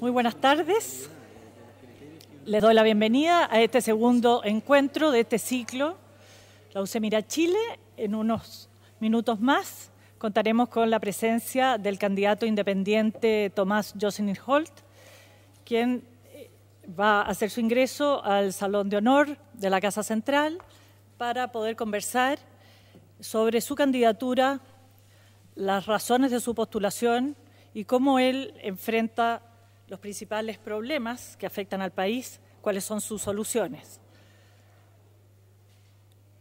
Muy buenas tardes. Les doy la bienvenida a este segundo encuentro de este ciclo. La UCE Mira Chile, en unos minutos más contaremos con la presencia del candidato independiente Tomás Jocelyn Holt, quien eh, va a hacer su ingreso al Salón de Honor de la Casa Central para poder conversar sobre su candidatura, las razones de su postulación y cómo él enfrenta los principales problemas que afectan al país, cuáles son sus soluciones.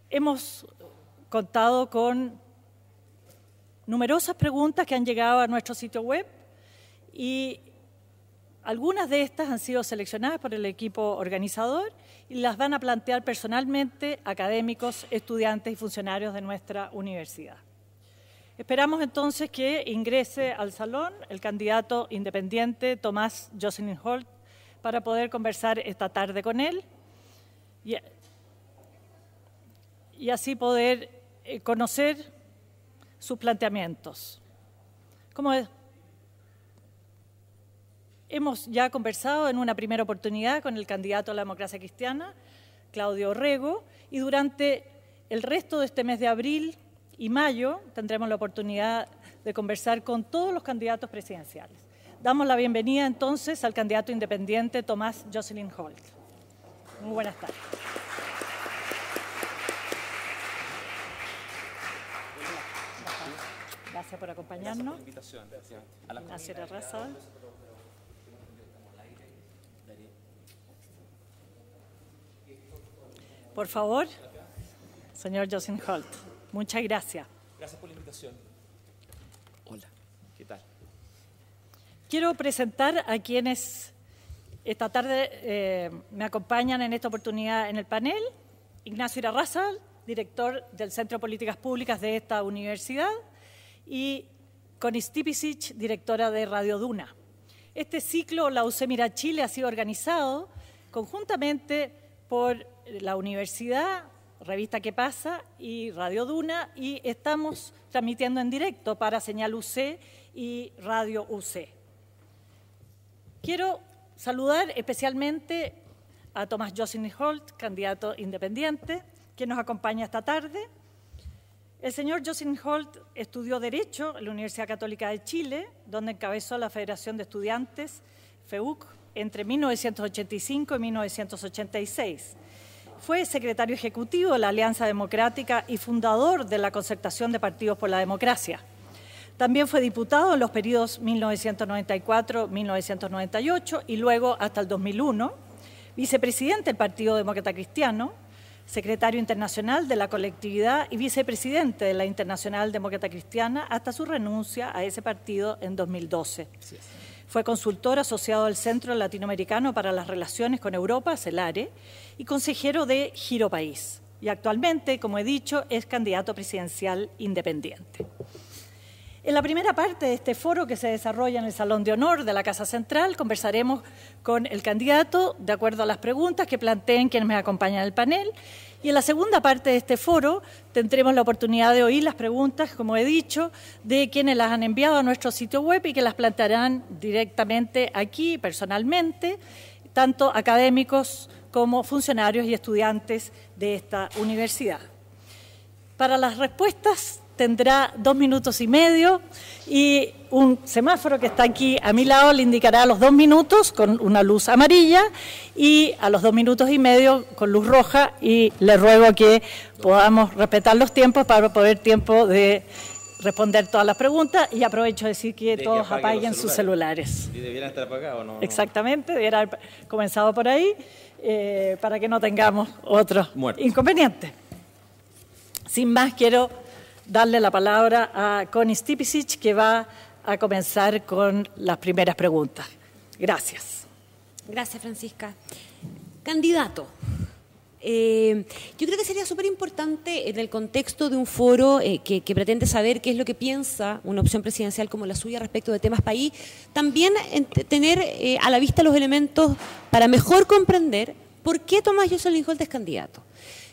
Hemos contado con numerosas preguntas que han llegado a nuestro sitio web y algunas de estas han sido seleccionadas por el equipo organizador y las van a plantear personalmente académicos, estudiantes y funcionarios de nuestra universidad. Esperamos entonces que ingrese al salón el candidato independiente Tomás Jocelyn Holt para poder conversar esta tarde con él y, así poder eh, conocer sus planteamientos. hemos ya conversado en una primera oportunidad con el candidato a la democracia cristiana, Claudio Rego, y durante el resto de este mes de abril y mayo tendremos la oportunidad de conversar con todos los candidatos presidenciales. Damos la bienvenida entonces al candidato independiente Tomás Jocelyn Holt. Muy buenas tardes. Gracias por acompañarnos. Gracias por la invitación. A la Por favor, señor Jocelyn Holt. Muchas gracias. Gracias por la invitación. Hola, ¿qué tal? Quiero presentar a quienes esta tarde eh, me acompañan en esta oportunidad en el panel. Ignacio Irarraza, director del Centro de Políticas Públicas de esta universidad, y Conis Tipisic, directora de Radio Duna. Este ciclo, la UC Mira Chile, ha sido organizado conjuntamente por la universidad, Revista Que pasa? y Radio Duna y estamos transmitiendo en directo para Señal UC y Radio UC. Quiero saludar especialmente a Tomás Jocelyn Holt, candidato independiente, que nos acompaña esta tarde. El señor Jocelyn Holt estudió Derecho en la Universidad Católica de Chile, donde encabezó la Federación de Estudiantes, FEUC, entre 1985 y 1986. Fue secretario ejecutivo de la Alianza Democrática y fundador de la Concertación de Partidos por la Democracia. También fue diputado en los periodos 1994-1998 y luego hasta el 2001, vicepresidente del Partido Demócrata Cristiano, secretario internacional de la colectividad y vicepresidente de la Internacional Demócrata Cristiana hasta su renuncia a ese partido en 2012. Fue consultor asociado al Centro Latinoamericano para las Relaciones con Europa, CELARE, y consejero de Giro País. Y actualmente, como he dicho, es candidato presidencial independiente. En la primera parte de este foro que se desarrolla en el Salón de Honor de la Casa Central, conversaremos con el candidato de acuerdo a las preguntas que planteen quienes me acompañan en el panel. Y en la segunda parte de este foro tendremos la oportunidad de oír las preguntas, como he dicho, de quienes las han enviado a nuestro sitio web y que las plantearán directamente aquí, personalmente, tanto académicos como funcionarios y estudiantes de esta universidad. Para las respuestas tendrá dos minutos y medio y un semáforo que está aquí a mi lado le indicará a los dos minutos con una luz amarilla y a los dos minutos y medio con luz roja y le ruego que podamos respetar los tiempos para poder tiempo de responder todas las preguntas y aprovecho decir que todos apaguen, sus celulares. Y debieran estar apagados, ¿no? Exactamente, debiera haber comenzado por ahí. Eh, para que no tengamos otros inconvenientes. Sin más, quiero darle la palabra a Connie Stipicic, que va a comenzar con las primeras preguntas. Gracias. Gracias, Francisca. Candidato, eh, yo creo que sería súper importante en el contexto de un foro eh, que, pretende saber qué es lo que piensa una opción presidencial como la suya respecto de temas país, también tener eh, a la vista los elementos para mejor comprender por qué Tomás José Holt es candidato.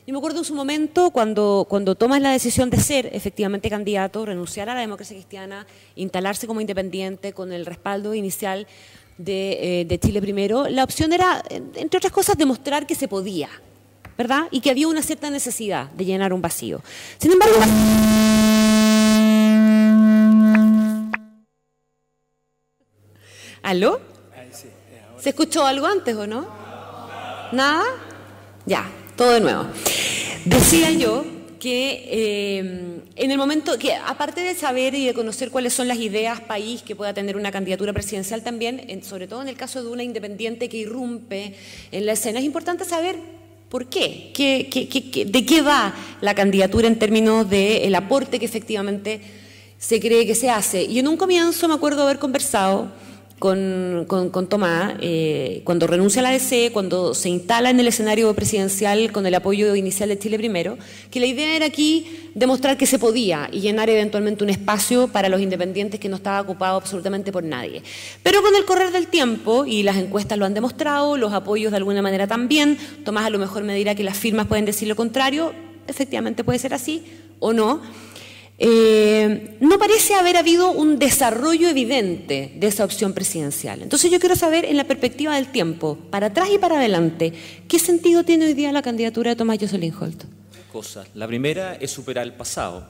Yo me acuerdo en su momento cuando, cuando tomas la decisión de ser efectivamente candidato, renunciar a la democracia cristiana, instalarse como independiente con el respaldo inicial de, de Chile primero, la opción era, entre otras cosas, demostrar que se podía ¿verdad? Y que había una cierta necesidad de llenar un vacío. Sin embargo, ¿Aló? ¿Se escuchó algo antes o no? ¿Nada? Ya, todo de nuevo. Decía yo que em, en el momento que, aparte de saber y de conocer cuáles son las ideas país que pueda tener una candidatura presidencial también, sobre todo en el caso de una independiente que irrumpe en la escena, es importante saber ¿Por qué? de qué va la candidatura en términos del aporte que efectivamente se cree que se hace? Y en un comienzo me acuerdo haber conversado con, Tomás, eh, cuando renuncia a la DC, cuando se instala en el escenario presidencial con el apoyo inicial de Chile Primero, que la idea era aquí demostrar que se podía y llenar eventualmente un espacio para los independientes que no estaba ocupado absolutamente por nadie. Pero con el correr del tiempo, y las encuestas lo han demostrado, los apoyos de alguna manera también, Tomás a lo mejor me dirá que las firmas pueden decir lo contrario, efectivamente puede ser así o no eh, no parece haber habido un desarrollo evidente de esa opción presidencial. Entonces yo quiero saber, en la perspectiva del tiempo, para atrás y para adelante, ¿qué sentido tiene hoy día la candidatura de Tomás Jocelyn Holt? Cosas. La primera es superar el pasado.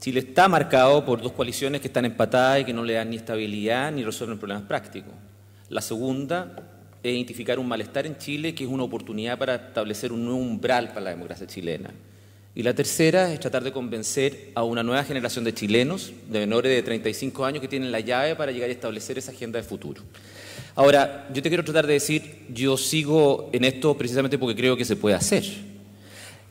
Chile está marcado por dos coaliciones que están empatadas y que no le dan ni estabilidad ni resuelven problemas prácticos. La segunda es identificar un malestar en Chile que es una oportunidad para establecer un nuevo umbral para la democracia chilena. Y la tercera es tratar de convencer a una nueva generación de chilenos, de menores de 35 años, que tienen la llave para llegar a establecer esa agenda de futuro. Ahora, yo te quiero tratar de decir, yo sigo en esto precisamente porque creo que se puede hacer.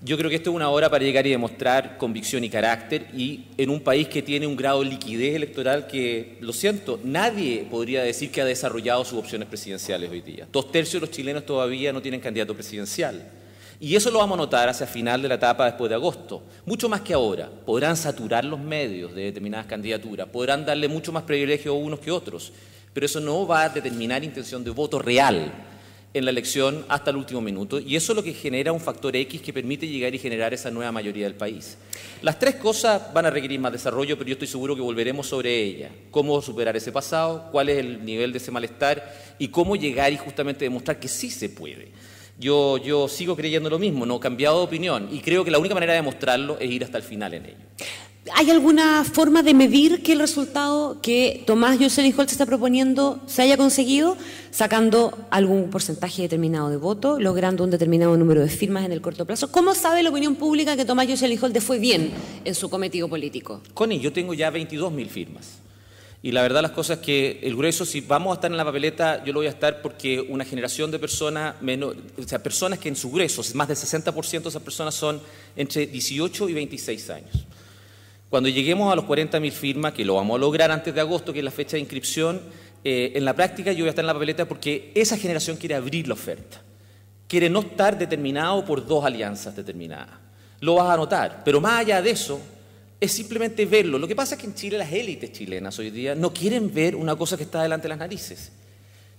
Yo creo que esto es una hora para llegar y demostrar convicción y carácter y en un país que tiene un grado de liquidez electoral que, lo siento, nadie podría decir que ha desarrollado sus opciones presidenciales hoy día. Dos tercios de los chilenos todavía no tienen candidato presidencial. Y eso lo vamos a notar hacia el final de la etapa después de agosto, mucho más que ahora. Podrán saturar los medios de determinadas candidaturas, podrán darle mucho más privilegio a unos que otros, pero eso no va a determinar intención de voto real en la elección hasta el último minuto y eso es lo que genera un factor X que permite llegar y generar esa nueva mayoría del país. Las tres cosas van a requerir más desarrollo, pero yo estoy seguro que volveremos sobre ellas. Cómo superar ese pasado, cuál es el nivel de ese malestar y cómo llegar y justamente demostrar que sí se puede yo, sigo creyendo lo mismo, no he cambiado de opinión y creo que la única manera de mostrarlo es ir hasta el final en ello. ¿Hay alguna forma de medir que el resultado que Tomás Jocelyn se está proponiendo se haya conseguido? Sacando algún porcentaje determinado de votos, logrando un determinado número de firmas en el corto plazo. ¿Cómo sabe la opinión pública que Tomás Jocelyn Holt fue bien en su cometido político? Connie, yo tengo ya 22.000 firmas. Y la verdad las cosas que el grueso, si vamos a estar en la papeleta, yo lo voy a estar porque una generación de personas, menos o sea, personas que en su grueso, más del 60% de esas personas son entre 18 y 26 años. Cuando lleguemos a los 40.000 firmas, que lo vamos a lograr antes de agosto, que es la fecha de inscripción, eh, en la práctica yo voy a estar en la papeleta porque esa generación quiere abrir la oferta, quiere no estar determinado por dos alianzas determinadas. Lo vas a notar, pero más allá de eso, es simplemente verlo. Lo que pasa es que en Chile las élites chilenas hoy día no quieren ver una cosa que está delante de las narices,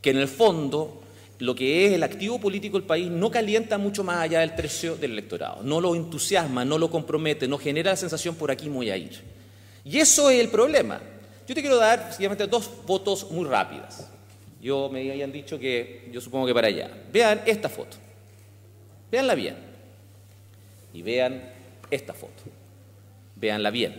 que en el fondo lo que es el activo político del país no calienta mucho más allá del tercio del electorado, no lo entusiasma, no lo compromete, no genera la sensación por aquí voy a ir. Y eso es el problema. Yo te quiero dar simplemente dos fotos muy rápidas. Yo me habían dicho que yo supongo que para allá. Vean esta foto. Veanla bien. Y vean esta foto. Véanla bien.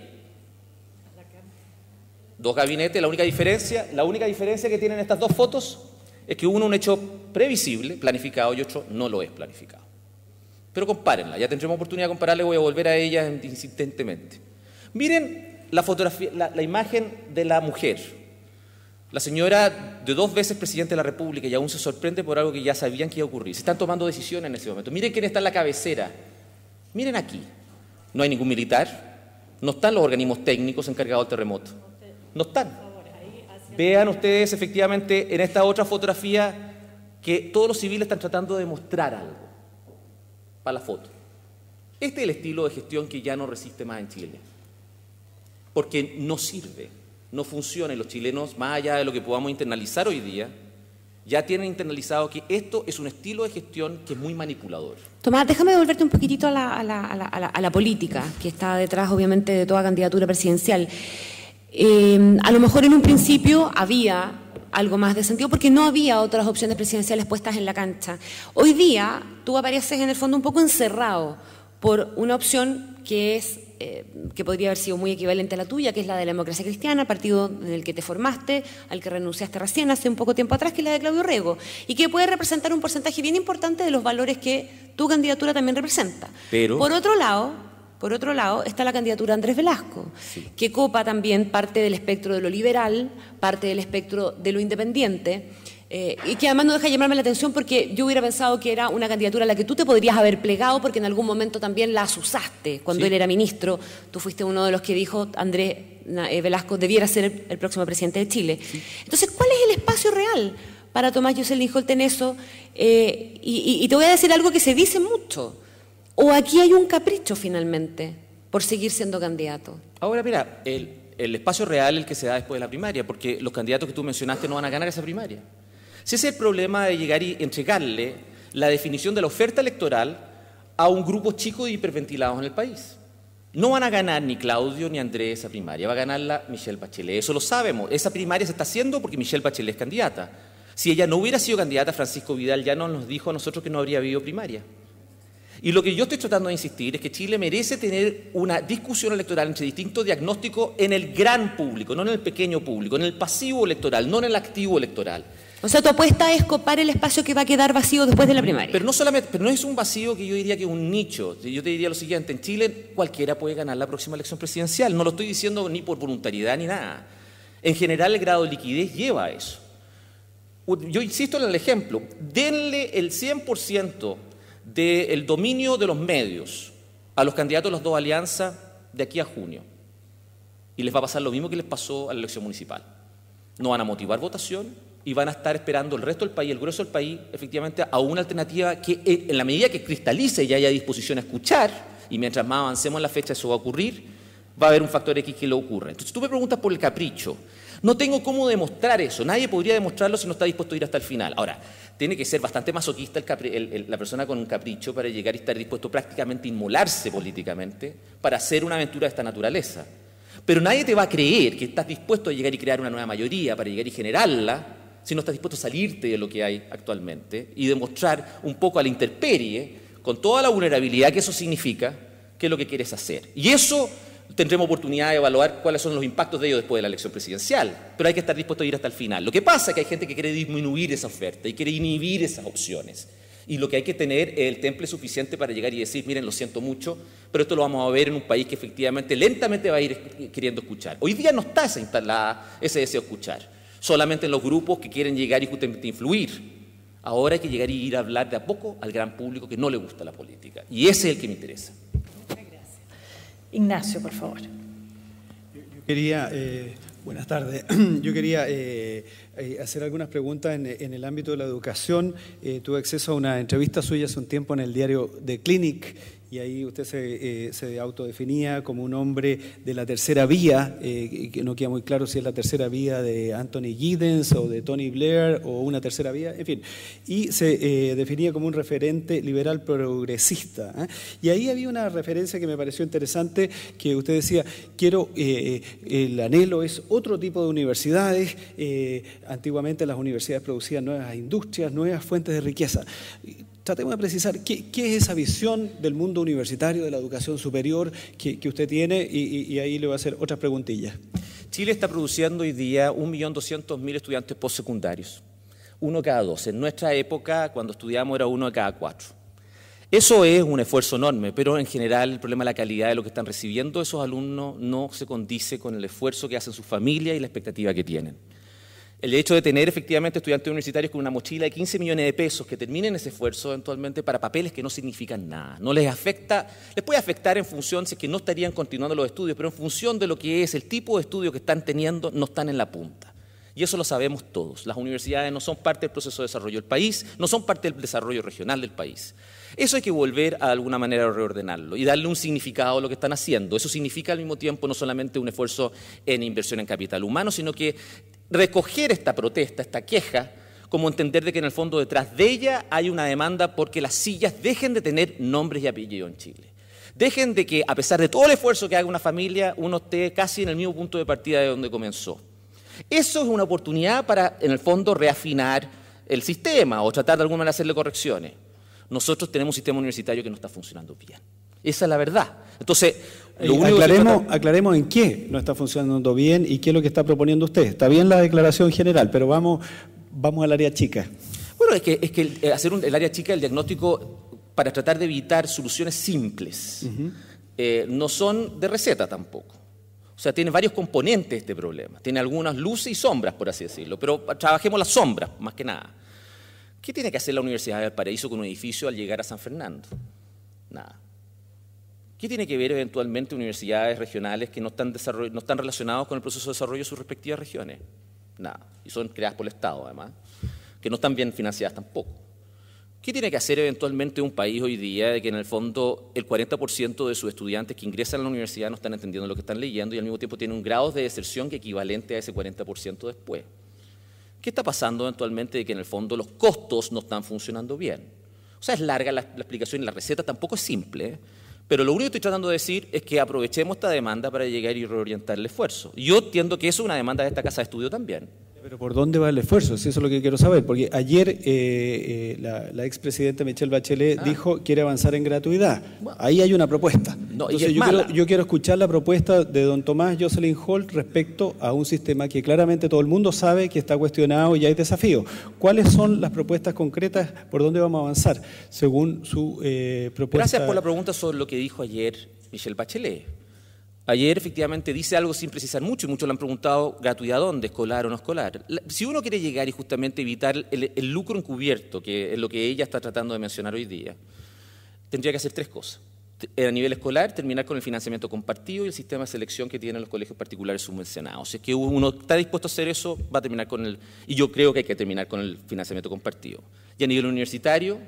Dos gabinetes, la única diferencia, la única diferencia que tienen estas dos fotos es que uno un hecho previsible, planificado, y otro no lo es planificado. Pero compárenla, ya tendremos oportunidad de compararla, voy a volver a ella insistentemente. Miren la, fotografía, la imagen de la mujer, la señora de dos veces presidente de la República y aún se sorprende por algo que ya sabían que iba a ocurrir. Se están tomando decisiones en ese momento. Miren quién está en la cabecera. Miren aquí. No hay ningún militar, no están los organismos técnicos encargados del terremoto. No están. Vean ustedes efectivamente en esta otra fotografía que todos los civiles están tratando de mostrar algo para la foto. Este es el estilo de gestión que ya no resiste más en Chile, porque no sirve, no funciona los chilenos, más allá de lo que podamos internalizar hoy día, ya tienen internalizado que esto es un estilo de gestión que es muy manipulador. Tomás, déjame devolverte un poquitito a la, política, que está detrás obviamente de toda candidatura presidencial. Eh, a lo mejor en un principio había algo más de sentido porque no había otras opciones presidenciales puestas en la cancha. Hoy día tú apareces en el fondo un poco encerrado por una opción que es eh, que podría haber sido muy equivalente a la tuya, que es la de la democracia cristiana, partido en el que te formaste, al que renunciaste recién hace un poco tiempo atrás, que es la de Claudio Rego, y que puede representar un porcentaje bien importante de los valores que tu candidatura también representa. Pero... Por otro lado, por otro lado, está la candidatura de Andrés Velasco, que copa también parte del espectro de lo liberal, parte del espectro de lo independiente. Eh, y que además no deja llamarme la atención porque yo hubiera pensado que era una candidatura a la que tú te podrías haber plegado porque en algún momento también la asusaste cuando él era ministro. Tú fuiste uno de los que dijo, Andrés eh, Velasco debiera ser el, próximo presidente de Chile. Entonces, ¿cuál es el espacio real para Tomás Jocelyn en eso? Eh, y, te voy a decir algo que se dice mucho. ¿O aquí hay un capricho finalmente por seguir siendo candidato? Ahora, mira, el, el espacio real es el que se da después de la primaria, porque los candidatos que tú mencionaste no van a ganar esa primaria. Si ese es el problema de llegar y entregarle la definición de la oferta electoral a un grupo chico de hiperventilados en el país. No van a ganar ni Claudio ni Andrés esa primaria, va a ganarla Michelle Bachelet, eso lo sabemos. Esa primaria se está haciendo porque Michelle Bachelet es candidata. Si ella no hubiera sido candidata, Francisco Vidal ya nos dijo a nosotros que no habría habido primaria. Y lo que yo estoy tratando de insistir es que Chile merece tener una discusión electoral entre distintos diagnósticos en el gran público, no en el pequeño público, en el pasivo electoral, no en el activo electoral. O sea, tu apuesta es copar el espacio que va a quedar vacío después de la primaria. Pero no solamente, no es un vacío que yo diría que es un nicho. Yo te diría lo siguiente, en Chile cualquiera puede ganar la próxima elección presidencial. No lo estoy diciendo ni por voluntariedad ni nada. En general el grado de liquidez lleva a eso. Yo insisto en el ejemplo, denle el 100% del dominio de los medios a los candidatos de las dos alianzas de aquí a junio. Y les va a pasar lo mismo que les pasó a la elección municipal. No van a motivar votación, y van a estar esperando el resto del país, el grueso del país, efectivamente, a una alternativa que eh, en la medida que cristalice y haya disposición a escuchar, y mientras más avancemos en la fecha eso va a ocurrir, va a haber un factor X que lo ocurre. Entonces tú me preguntas por el capricho. No tengo cómo demostrar eso, nadie podría demostrarlo si no está dispuesto a ir hasta el final. Ahora, tiene que ser bastante masoquista la persona con un capricho para llegar y estar dispuesto prácticamente a inmolarse políticamente para hacer una aventura de esta naturaleza. Pero nadie te va a creer que estás dispuesto a llegar y crear una nueva mayoría, para llegar y generarla, si no estás dispuesto a salirte de lo que hay actualmente y demostrar un poco a la interperie, con toda la vulnerabilidad que eso significa, qué es lo que quieres hacer. Y eso tendremos oportunidad de evaluar cuáles son los impactos de ello después de la elección presidencial, pero hay que estar dispuesto a ir hasta el final. Lo que pasa es que hay gente que quiere disminuir esa oferta y quiere inhibir esas opciones. Y lo que hay que tener es el temple suficiente para llegar y decir, miren, lo siento mucho, pero esto lo vamos a ver en un país que efectivamente lentamente va a ir queriendo escuchar. Hoy día no está esa instalada ese deseo de escuchar solamente en los grupos que quieren llegar y justamente influir. Ahora hay que llegar y ir a hablar de a poco al gran público que no le gusta la política. Y ese es el que me interesa. Muchas gracias. Ignacio, por favor. Yo, quería, eh, buenas tardes, yo quería eh, eh, hacer algunas preguntas en, el ámbito de la educación. tuve acceso a una entrevista suya hace un tiempo en el diario The Clinic y ahí usted eh, se, autodefinía como un hombre de la tercera vía, eh, que no queda muy claro si es la tercera vía de Anthony Giddens o de Tony Blair o una tercera vía, en fin, y se eh, definía como un referente liberal progresista. Y ahí había una referencia que me pareció interesante, que usted decía, quiero, el anhelo es otro tipo de universidades, antiguamente las universidades producían nuevas industrias, nuevas fuentes de riqueza tratemos de precisar qué, es esa visión del mundo universitario, de la educación superior que, usted tiene y, ahí le voy a hacer otras preguntillas. Chile está produciendo hoy día 1.200.000 estudiantes postsecundarios, uno cada dos. En nuestra época, cuando estudiamos, era uno cada cuatro. Eso es un esfuerzo enorme, pero en general el problema de la calidad de lo que están recibiendo esos alumnos no se condice con el esfuerzo que hacen sus familias y la expectativa que tienen el hecho de tener efectivamente estudiantes universitarios con una mochila de 15 millones de pesos que terminen ese esfuerzo eventualmente para papeles que no significan nada. No les afecta, les puede afectar en función, si es que no estarían continuando los estudios, pero en función de lo que es el tipo de estudio que están teniendo, no están en la punta. Y eso lo sabemos todos. Las universidades no son parte del proceso de desarrollo del país, no son parte del desarrollo regional del país. Eso hay que volver a alguna manera a reordenarlo y darle un significado a lo que están haciendo. Eso significa al mismo tiempo no solamente un esfuerzo en inversión en capital humano, sino que recoger esta protesta, esta queja, como entender de que en el fondo detrás de ella hay una demanda porque las sillas dejen de tener nombres y apellidos en Chile. Dejen de que, a pesar de todo el esfuerzo que haga una familia, uno esté casi en el mismo punto de partida de donde comenzó. Eso es una oportunidad para, en el fondo, reafinar el sistema o tratar de alguna manera hacerle correcciones. Nosotros tenemos un sistema universitario que no está funcionando bien. Esa es la verdad. Entonces, aclaremos, en qué no está funcionando bien y qué es lo que está proponiendo usted. Está bien la declaración general, pero vamos, vamos al área chica. Bueno, es que, es que eh, hacer un, el área chica, el diagnóstico, para tratar de evitar soluciones simples, eh, no son de receta tampoco. O sea, tiene varios componentes este problema. Tiene algunas luces y sombras, por así decirlo. Pero trabajemos las sombras, más que nada. ¿Qué tiene que hacer la Universidad del Paraíso con un edificio al llegar a San Fernando? Nada. ¿Qué tiene que ver eventualmente universidades regionales que no están, no están relacionados con el proceso de desarrollo de sus respectivas regiones? Nada. Y son creadas por el Estado, además, que no están bien financiadas tampoco. ¿Qué tiene que hacer eventualmente un país hoy día de que en el fondo el 40% de sus estudiantes que ingresan a la universidad no están entendiendo lo que están leyendo y al mismo tiempo tienen un grado de deserción que equivalente a ese 40% después? ¿Qué está pasando eventualmente de que en el fondo los costos no están funcionando bien? O sea, es larga la, explicación y la receta tampoco es simple. ¿eh? Pero lo único que estoy tratando de decir es que aprovechemos esta demanda para llegar y reorientar el esfuerzo. Yo entiendo que es una demanda de esta casa de estudio también. Pero ¿por dónde va el esfuerzo? Si eso es lo que quiero saber. Porque ayer eh, eh, la, la expresidenta Michelle Bachelet ah. dijo quiere avanzar en gratuidad. Ahí hay una propuesta. yo quiero, escuchar la propuesta de don Tomás Jocelyn Holt respecto a un sistema que claramente todo el mundo sabe que está cuestionado y hay desafíos. ¿Cuáles son las propuestas concretas? ¿Por dónde vamos a avanzar? Según su eh, propuesta. Gracias por la pregunta sobre lo que dijo ayer Michelle Bachelet Ayer efectivamente dice algo sin precisar mucho y muchos le han preguntado gratuidad dónde, escolar o no escolar. Si uno quiere llegar y justamente evitar el, lucro encubierto, que es lo que ella está tratando de mencionar hoy día, tendría que hacer tres cosas. Eh, a nivel escolar, terminar con el financiamiento compartido y el sistema de selección que tienen los colegios particulares subvencionados. Si es que uno está dispuesto a hacer eso, va a terminar con el... Y yo creo que hay que terminar con el financiamiento compartido. Y a nivel universitario,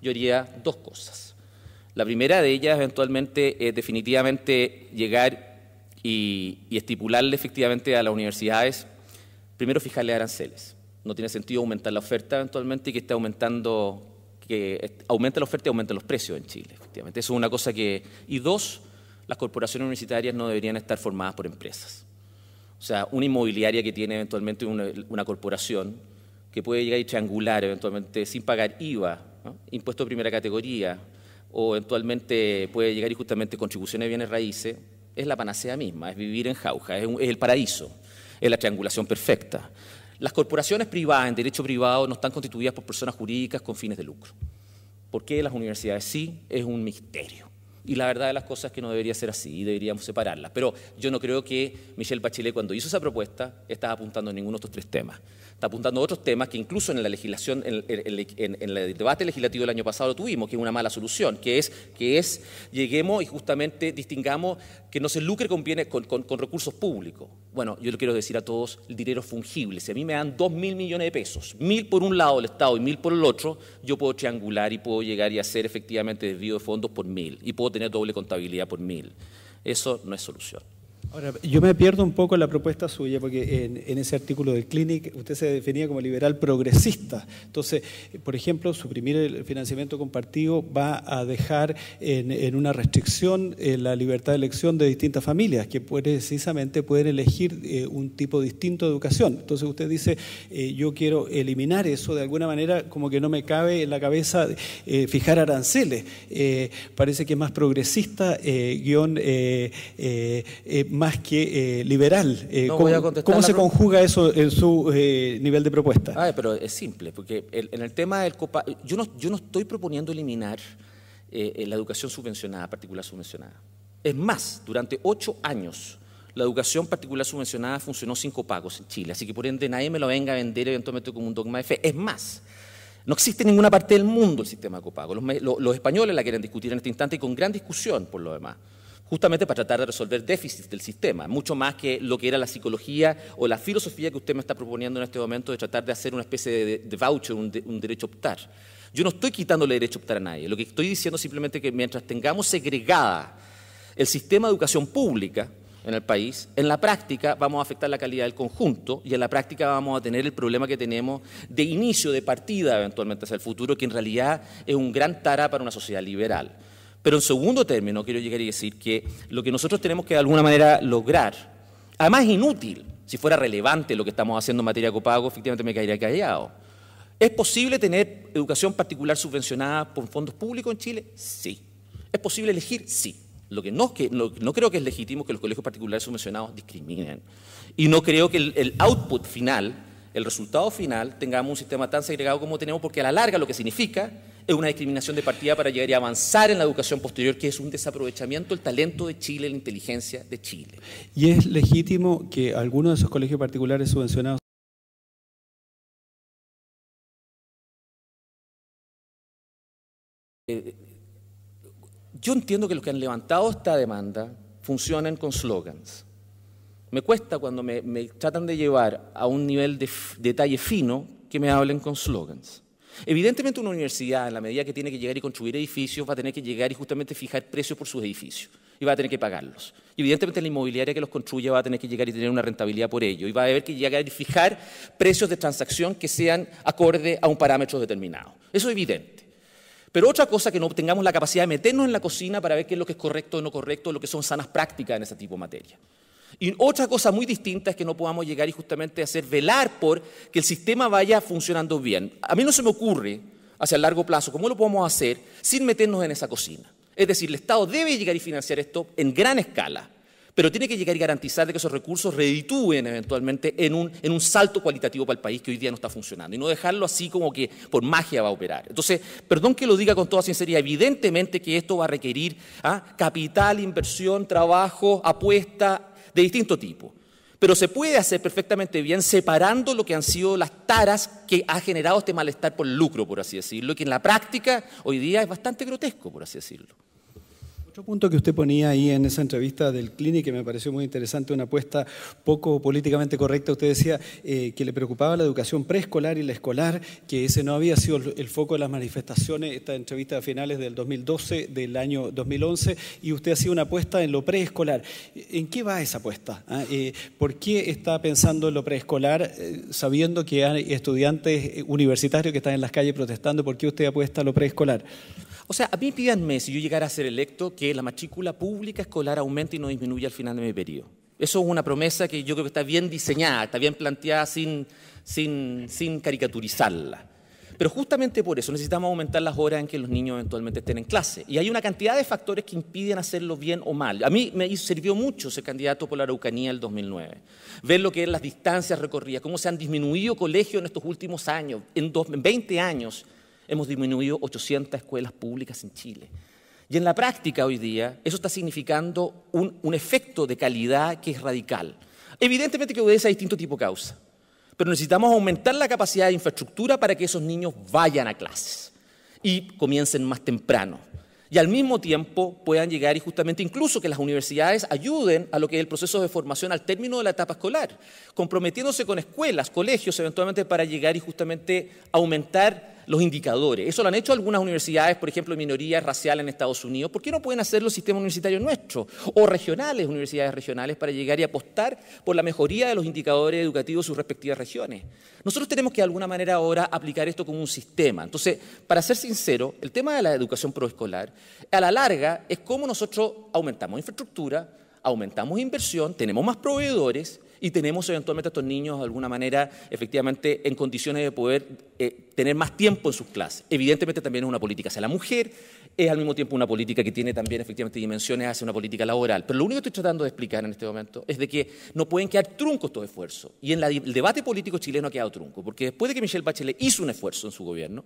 yo haría dos cosas la primera de ellas, eventualmente, es definitivamente llegar y, y estipularle efectivamente a las universidades, primero fijarle aranceles. No tiene sentido aumentar la oferta eventualmente y que esté aumentando, que aumenta la oferta y aumente los precios en Chile, efectivamente. Eso es una cosa que... Y dos, las corporaciones universitarias no deberían estar formadas por empresas. O sea, una inmobiliaria que tiene eventualmente una, corporación que puede llegar y triangular eventualmente sin pagar IVA, impuesto de primera categoría, o eventualmente puede llegar y justamente contribuciones bienes raíces, es la panacea misma, es vivir en jauja, es, el paraíso, es la triangulación perfecta. Las corporaciones privadas en derecho privado no están constituidas por personas jurídicas con fines de lucro. ¿Por qué las universidades sí? Es un misterio. Y la verdad de las cosas es que no debería ser así y deberíamos separarlas. Pero yo no creo que Michelle Bachelet, cuando hizo esa propuesta, estaba apuntando a ninguno de estos tres temas está apuntando a otros temas que incluso en la legislación, en, el debate legislativo del año pasado lo tuvimos, que es una mala solución, que es que es lleguemos y justamente distingamos que no se lucre con, con, recursos públicos. Bueno, yo le quiero decir a todos, el dinero fungible. Si a mí me dan dos mil millones de pesos, mil por un lado del Estado y mil por el otro, yo puedo triangular y puedo llegar y hacer efectivamente desvío de fondos por mil y puedo tener doble contabilidad por mil. Eso no es solución. Ahora, yo me pierdo un poco la propuesta suya, porque en, ese artículo del Clinic usted se definía como liberal progresista. Entonces, por ejemplo, suprimir el financiamiento compartido va a dejar en, una restricción eh, la libertad de elección de distintas familias, que precisamente pueden elegir eh, un tipo distinto de educación. Entonces, usted dice, eh, yo quiero eliminar eso, de alguna manera, como que no me cabe en la cabeza fijar aranceles. parece que es más progresista, guión... Más más que eh, liberal. Eh, ¿Cómo, se conjuga eso en su eh, nivel de propuesta? pero es simple, porque en el tema del copa, yo no, yo no estoy proponiendo eliminar la educación subvencionada, particular subvencionada. Es más, durante ocho años la educación particular subvencionada funcionó sin copagos en Chile, así que por ende nadie me lo venga a vender eventualmente como un dogma de fe. Es más, no existe en ninguna parte del mundo el sistema de copago. los españoles la quieren discutir en este instante y con gran discusión por lo demás justamente para tratar de resolver déficits del sistema, mucho más que lo que era la psicología o la filosofía que usted me está proponiendo en este momento de tratar de hacer una especie de, voucher, un, derecho a optar. Yo no estoy el derecho a optar a nadie, lo que estoy diciendo simplemente es que mientras tengamos segregada el sistema de educación pública, en el país, en la práctica vamos a afectar la calidad del conjunto y en la práctica vamos a tener el problema que tenemos de inicio, de partida eventualmente hacia el futuro, que en realidad es un gran tara para una sociedad liberal. Pero en segundo término, quiero llegar y decir que lo que nosotros tenemos que de alguna manera lograr, además inútil, si fuera relevante lo que estamos haciendo en materia de copago, efectivamente me caería callado. ¿Es posible tener educación particular subvencionada por fondos públicos en Chile? Sí. ¿Es posible elegir? Sí. Lo que no, que, no, creo que es legítimo que los colegios particulares subvencionados discriminen. Y no creo que el, el output final, el resultado final, tengamos un sistema tan segregado como tenemos, porque a la larga lo que significa es una discriminación de partida para llegar y avanzar en la educación posterior, que es un desaprovechamiento del talento de Chile, la inteligencia de Chile. ¿Y es legítimo que algunos de esos colegios particulares subvencionados eh, yo entiendo que los que han levantado esta demanda funcionen con slogans. Me cuesta cuando me tratan de llevar a un nivel de detalle fino que me hablen con slogans. Evidentemente una universidad, en la medida que tiene que llegar y construir edificios, va a tener que llegar y justamente fijar precios por sus edificios y va a tener que pagarlos. Y evidentemente la inmobiliaria que los construye va a tener que llegar y tener una rentabilidad por ello y va a haber que llegar y fijar precios de transacción que sean acorde a un parámetro determinado. Eso es evidente. Pero otra cosa que no tengamos la capacidad de meternos en la cocina para ver qué es lo que es correcto o no correcto, lo que son sanas prácticas en ese tipo de materia. Y otra cosa muy distinta es que no podamos llegar y justamente hacer velar por que el sistema vaya funcionando bien. A mí no se me ocurre hacia el largo plazo cómo lo podemos hacer sin meternos en esa cocina. Es decir, el Estado debe llegar y financiar esto en gran escala, pero tiene que llegar y garantizar de que esos recursos reditúen eventualmente en un, en un salto cualitativo para el país que hoy día no está funcionando y no dejarlo así como que por magia va a operar. Entonces, perdón que lo diga con toda sinceridad, evidentemente que esto va a requerir ¿ah? capital, inversión, trabajo, apuesta, de distinto tipo. Pero se puede hacer perfectamente bien separando lo que han sido las taras que ha generado este malestar por lucro, por así decirlo, que en la práctica hoy día es bastante grotesco, por así decirlo. Otro punto que usted ponía ahí en esa entrevista del Clinic, que me pareció muy interesante, una apuesta poco políticamente correcta, usted decía eh, que le preocupaba la educación preescolar y la escolar, que ese no había sido el foco de las manifestaciones, esta entrevista a finales del 2012, del año 2011, y usted hacía una apuesta en lo preescolar. ¿En qué va esa apuesta? Ah, eh, ¿Por qué está pensando en lo preescolar, eh, sabiendo que hay estudiantes universitarios que están en las calles protestando? ¿Por qué usted apuesta a lo preescolar? O sea, a mí pídanme, si yo llegara a ser electo, que la matrícula pública escolar aumente y no disminuya al final de mi periodo. Eso es una promesa que yo creo que está bien diseñada, está bien planteada sin, sin, sin caricaturizarla. Pero justamente por eso necesitamos aumentar las horas en que los niños eventualmente estén en clase. Y hay una cantidad de factores que impiden hacerlo bien o mal. A mí me sirvió mucho ser candidato por la Araucanía el 2009. Ver lo que eran las distancias recorridas, cómo se han disminuido colegios en estos últimos años, en 20 años Hemos disminuido 800 escuelas públicas en Chile. Y en la práctica hoy día eso está significando un, efecto de calidad que es radical. Evidentemente que obedece a distinto tipo de causa, pero necesitamos aumentar la capacidad de infraestructura para que esos niños vayan a clases y comiencen más temprano y al mismo tiempo puedan llegar y justamente incluso que las universidades ayuden a lo que es el proceso de formación al término de la etapa escolar, comprometiéndose con escuelas, colegios eventualmente para llegar y justamente aumentar los indicadores. Eso lo han hecho algunas universidades, por ejemplo, minoría racial en Estados Unidos. ¿Por qué no pueden hacer los sistemas universitarios nuestros o regionales, universidades regionales, para llegar y apostar por la mejoría de los indicadores educativos de sus respectivas regiones? Nosotros tenemos que de alguna manera ahora aplicar esto como un sistema. Entonces, para ser sincero, el tema de la educación proescolar, a la larga, es cómo nosotros aumentamos infraestructura, aumentamos inversión, tenemos más proveedores y tenemos eventualmente a estos niños de alguna manera efectivamente en condiciones de poder eh, tener más tiempo en sus clases. Evidentemente también es una política hacia la mujer, es al mismo tiempo una política que tiene también efectivamente dimensiones hacia una política laboral. Pero lo único que estoy tratando de explicar en este momento es de que no pueden quedar truncos estos esfuerzos. Y en el debate político chileno ha quedado trunco, porque después de que Michelle Bachelet hizo un esfuerzo en su gobierno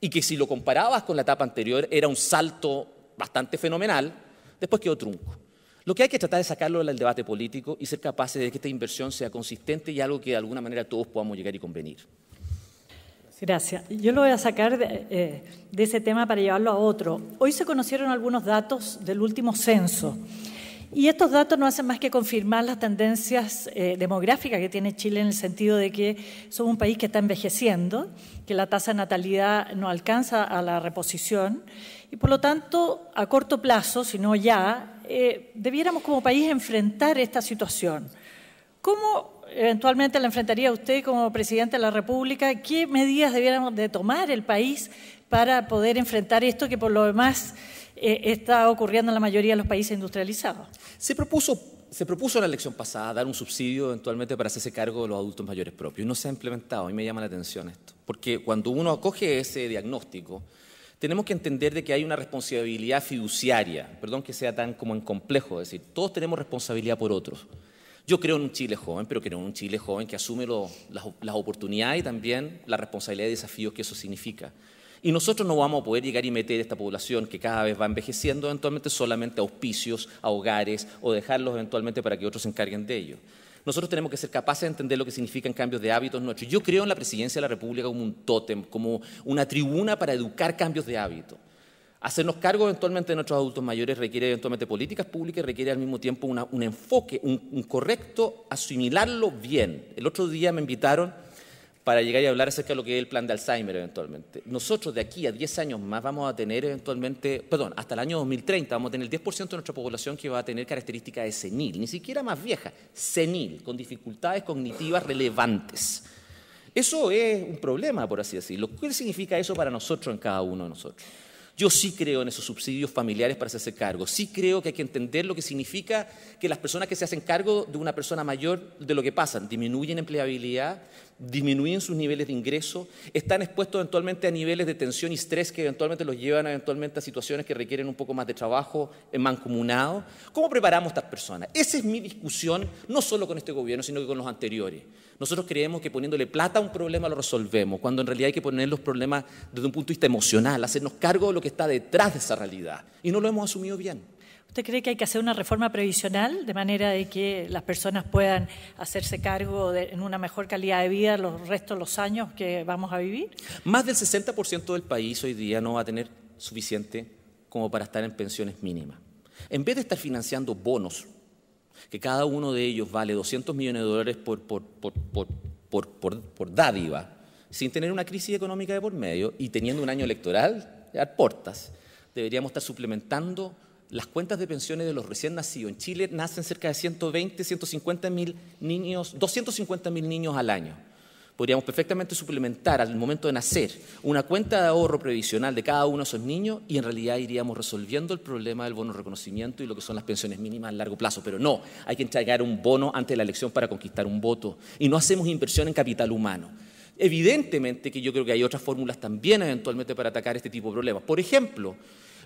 y que si lo comparabas con la etapa anterior era un salto bastante fenomenal, después quedó trunco. Lo que hay que tratar es sacarlo del debate político y ser capaces de que esta inversión sea consistente y algo que de alguna manera todos podamos llegar y convenir. Gracias. Yo lo voy a sacar de, eh, ese tema para llevarlo a otro. Hoy se conocieron algunos datos del último censo. Y estos datos no hacen más que confirmar las tendencias eh, demográficas que tiene Chile en el sentido de que somos un país que está envejeciendo, que la tasa de natalidad no alcanza a la reposición y por lo tanto a corto plazo, si no ya, eh, debiéramos como país enfrentar esta situación. ¿Cómo eventualmente la enfrentaría usted como presidente de la República? ¿Qué medidas debiéramos de tomar el país para poder enfrentar esto que por lo demás eh, está ocurriendo en la mayoría de los países industrializados? Se propuso se propuso en la elección pasada dar un subsidio eventualmente para hacerse cargo de los adultos mayores propios. No se ha implementado, y me llama la atención esto. Porque cuando uno acoge ese diagnóstico, tenemos que entender de que hay una responsabilidad fiduciaria, perdón que sea tan como en complejo, es decir, todos tenemos responsabilidad por otros. Yo creo en un Chile joven, pero creo en un Chile joven que asume las, oportunidades y también la responsabilidad de desafíos que eso significa. Y nosotros no vamos a poder llegar y meter a esta población que cada vez va envejeciendo eventualmente solamente a auspicios, a hogares o dejarlos eventualmente para que otros se encarguen de ellos nosotros tenemos que ser capaces de entender lo que significan cambios de hábitos nuestros. Yo creo en la presidencia de la República como un tótem, como una tribuna para educar cambios de hábitos. Hacernos cargo eventualmente de nuestros adultos mayores requiere eventualmente políticas públicas requiere al mismo tiempo un enfoque, un correcto asimilarlo bien. El otro día me invitaron para llegar y hablar acerca de lo que es el plan de Alzheimer eventualmente. Nosotros de aquí a 10 años más vamos a tener eventualmente, perdón, hasta el año 2030 vamos a tener el 10% de nuestra población que va a tener características de senil, ni siquiera más vieja, senil, con dificultades cognitivas relevantes. Eso es un problema, por así decirlo. ¿Qué significa eso para nosotros en cada uno de nosotros? Yo sí creo en esos subsidios familiares para hacerse cargo. Sí creo que hay que entender lo que significa que las personas que se hacen cargo de una persona mayor, de lo que pasan, disminuyen empleabilidad, disminuyen sus niveles de ingreso, están expuestos eventualmente a niveles de tensión y estrés que eventualmente los llevan eventualmente a situaciones que requieren un poco más de trabajo en mancomunado. ¿Cómo preparamos a estas personas? Esa es mi discusión, no solo con este gobierno, sino que con los anteriores. Nosotros creemos que poniéndole plata a un problema lo resolvemos, cuando en realidad hay que poner los problemas desde un punto de vista emocional, hacernos cargo de lo que está detrás de esa realidad. Y no lo hemos asumido bien. ¿Usted cree que hay que hacer una reforma previsional de manera de que las personas puedan hacerse cargo de, en una mejor calidad de vida los restos de los años que vamos a vivir? Más del 60% del país hoy día no va a tener suficiente como para estar en pensiones mínimas. En vez de estar financiando bonos que cada uno de ellos vale 200 millones de dólares por, dádiva, sin tener una crisis económica de por medio y teniendo un año electoral a portas, deberíamos estar suplementando las cuentas de pensiones de los recién nacidos. En Chile nacen cerca de 120, 150 mil niños, 250 mil niños al año. Podríamos perfectamente suplementar al momento de nacer una cuenta de ahorro previsional de cada uno de esos niños y en realidad iríamos resolviendo el problema del bono reconocimiento y lo que son las pensiones mínimas a largo plazo. Pero no, hay que entregar un bono antes de la elección para conquistar un voto y no hacemos inversión en capital humano. Evidentemente que yo creo que hay otras fórmulas también eventualmente para atacar este tipo de problemas. Por ejemplo,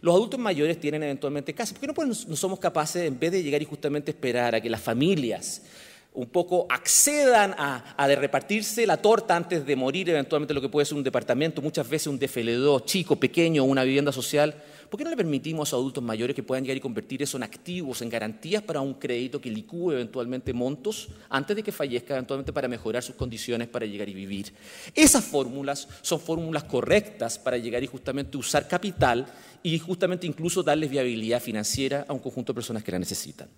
los adultos mayores tienen eventualmente casas. ¿Por qué no somos capaces, en vez de llegar y justamente esperar a que las familias un poco accedan a, de repartirse la torta antes de morir eventualmente lo que puede ser un departamento, muchas veces un defeledor chico, pequeño, una vivienda social. ¿Por qué no le permitimos a adultos mayores que puedan llegar y convertir eso en activos, en garantías para un crédito que licúe eventualmente montos antes de que fallezca eventualmente para mejorar sus condiciones para llegar y vivir? Esas fórmulas son fórmulas correctas para llegar y justamente usar capital y justamente incluso darles viabilidad financiera a un conjunto de personas que la necesitan.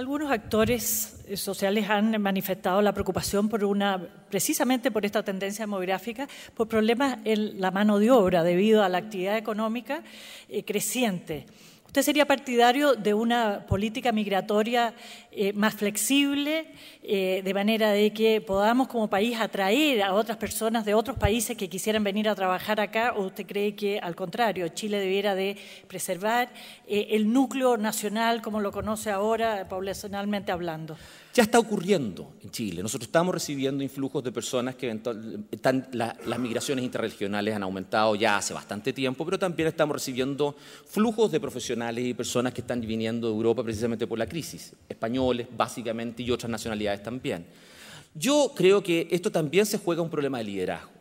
Algunos actores sociales han manifestado la preocupación por una, precisamente por esta tendencia demográfica, por problemas en la mano de obra debido a la actividad económica eh, creciente. ¿Usted sería partidario de una política migratoria eh, más flexible, eh, de manera de que podamos como país atraer a otras personas de otros países que quisieran venir a trabajar acá? ¿O usted cree que, al contrario, Chile debiera de preservar eh, el núcleo nacional como lo conoce ahora, poblacionalmente hablando? Ya está ocurriendo en Chile. Nosotros estamos recibiendo influjos de personas que las migraciones interregionales han aumentado ya hace bastante tiempo, pero también estamos recibiendo flujos de profesionales y personas que están viniendo de Europa precisamente por la crisis, españoles básicamente y otras nacionalidades también. Yo creo que esto también se juega un problema de liderazgo.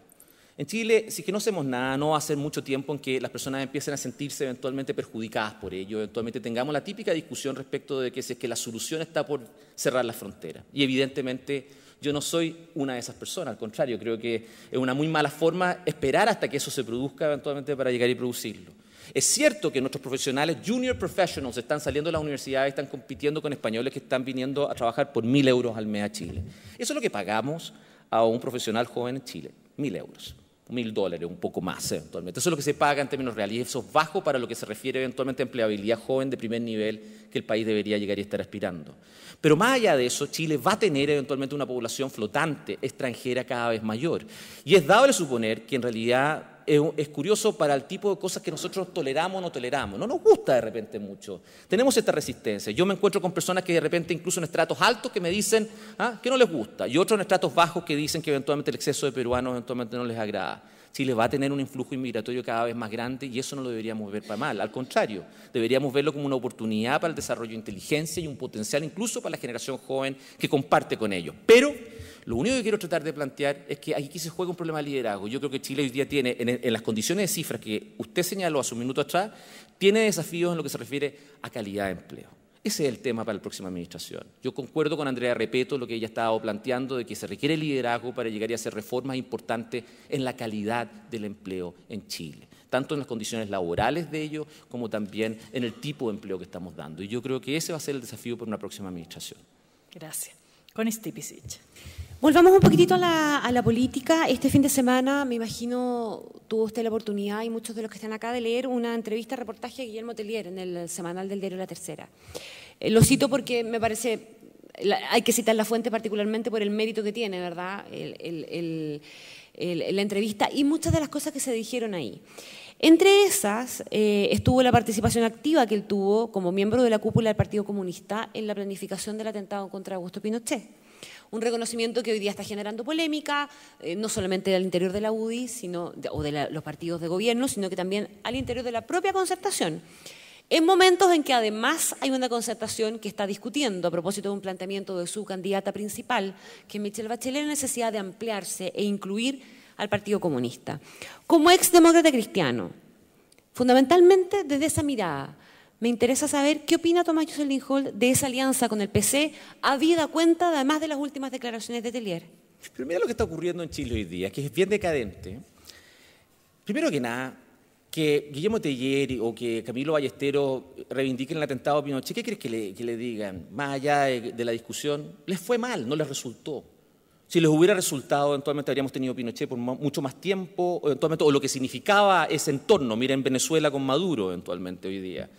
En Chile, si es que no hacemos nada, no va a ser mucho tiempo en que las personas empiecen a sentirse eventualmente perjudicadas por ello, eventualmente tengamos la típica discusión respecto de que si es que la solución está por cerrar las fronteras. Y evidentemente yo no soy una de esas personas, al contrario, creo que es una muy mala forma esperar hasta que eso se produzca eventualmente para llegar y producirlo. Es cierto que nuestros profesionales, junior professionals, están saliendo de las universidades, están compitiendo con españoles que están viniendo a trabajar por mil euros al mes a Chile. Eso es lo que pagamos a un profesional joven en Chile, mil euros mil dólares, un poco más eventualmente. Eso es lo que se paga en términos reales y eso es bajo para lo que se refiere eventualmente a empleabilidad joven de primer nivel que el país debería llegar y estar aspirando. Pero más allá de eso, Chile va a tener eventualmente una población flotante extranjera cada vez mayor. Y es dable suponer que en realidad es curioso para el tipo de cosas que nosotros toleramos o no toleramos. No nos gusta de repente mucho. Tenemos esta resistencia. Yo me encuentro con personas que de repente, incluso en estratos altos, que me dicen ah, que no les gusta. Y otros en estratos bajos que dicen que eventualmente el exceso de peruanos eventualmente no les agrada. les va a tener un influjo inmigratorio cada vez más grande y eso no lo deberíamos ver para mal. Al contrario, deberíamos verlo como una oportunidad para el desarrollo de inteligencia y un potencial incluso para la generación joven que comparte con ellos. Pero lo único que quiero tratar de plantear es que aquí se juega un problema de liderazgo. Yo creo que Chile hoy día tiene, en, las condiciones de cifras que usted señaló hace un minuto atrás, tiene desafíos en lo que se refiere a calidad de empleo. Ese es el tema para la próxima administración. Yo concuerdo con Andrea Repeto lo que ella estaba planteando de que se requiere liderazgo para llegar a hacer reformas importantes en la calidad del empleo en Chile, tanto en las condiciones laborales de ellos como también en el tipo de empleo que estamos dando. Y yo creo que ese va a ser el desafío para una próxima administración. Gracias. Con Stipicic. Volvamos un poquitito a la, política. Este fin de semana, me imagino, tuvo usted la oportunidad y muchos de los que están acá de leer una entrevista, reportaje de Guillermo Telier en el semanal del diario La Tercera. Eh, lo cito porque me parece, hay que citar la fuente particularmente por el mérito que tiene, ¿verdad? la entrevista y muchas de las cosas que se dijeron ahí. Entre esas eh, estuvo la participación activa que él tuvo como miembro de la cúpula del Partido Comunista en la planificación del atentado contra Augusto Pinochet un reconocimiento que hoy día está generando polémica, eh, no solamente al interior de la UDI sino, o de los partidos de gobierno, sino que también al interior de la propia concertación. En momentos en que además hay una concertación que está discutiendo a propósito de un planteamiento de su candidata principal, que Michelle Bachelet, necesidad de ampliarse e incluir al Partido Comunista. Como exdemócrata cristiano, fundamentalmente desde esa mirada, me interesa saber qué opina Tomás José de esa alianza con el PC, habida cuenta además de las últimas declaraciones de Telier. Pero mira lo que está ocurriendo en Chile hoy día, que es bien decadente. Primero que nada, que Guillermo Tellier o que Camilo Ballesteros reivindiquen el atentado a Pinochet, ¿qué crees que le, digan? Más allá de, la discusión, les fue mal, no les resultó. Si les hubiera resultado, eventualmente habríamos tenido Pinochet por mucho más tiempo, o lo que significaba ese entorno. Mira en Venezuela con Maduro, eventualmente, hoy día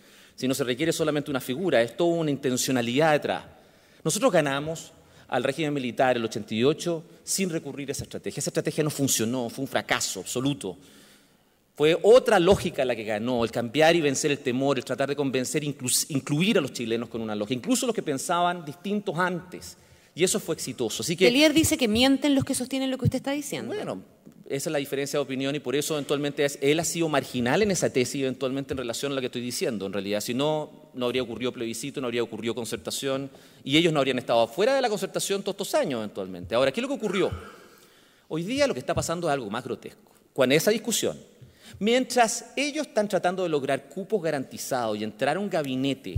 si no se requiere solamente una figura, es toda una intencionalidad detrás. Nosotros ganamos al régimen militar el 88 sin recurrir a esa estrategia. Esa estrategia no funcionó, fue un fracaso absoluto. Fue otra lógica la que ganó, el cambiar y vencer el temor, el tratar de convencer, incluir a los chilenos con una lógica, incluso los que pensaban distintos antes. Y eso fue exitoso. Así dice que mienten los que sostienen lo que usted está diciendo. Bueno, esa es la diferencia de opinión y por eso eventualmente él ha sido marginal en esa tesis eventualmente en relación a lo que estoy diciendo, en realidad. Si no, no habría ocurrido plebiscito, no habría ocurrido concertación y ellos no habrían estado afuera de la concertación todos estos años eventualmente. Ahora, ¿qué es lo que ocurrió? Hoy día lo que está pasando es algo más grotesco. Con esa discusión, mientras ellos están tratando de lograr cupos garantizados y entrar a un gabinete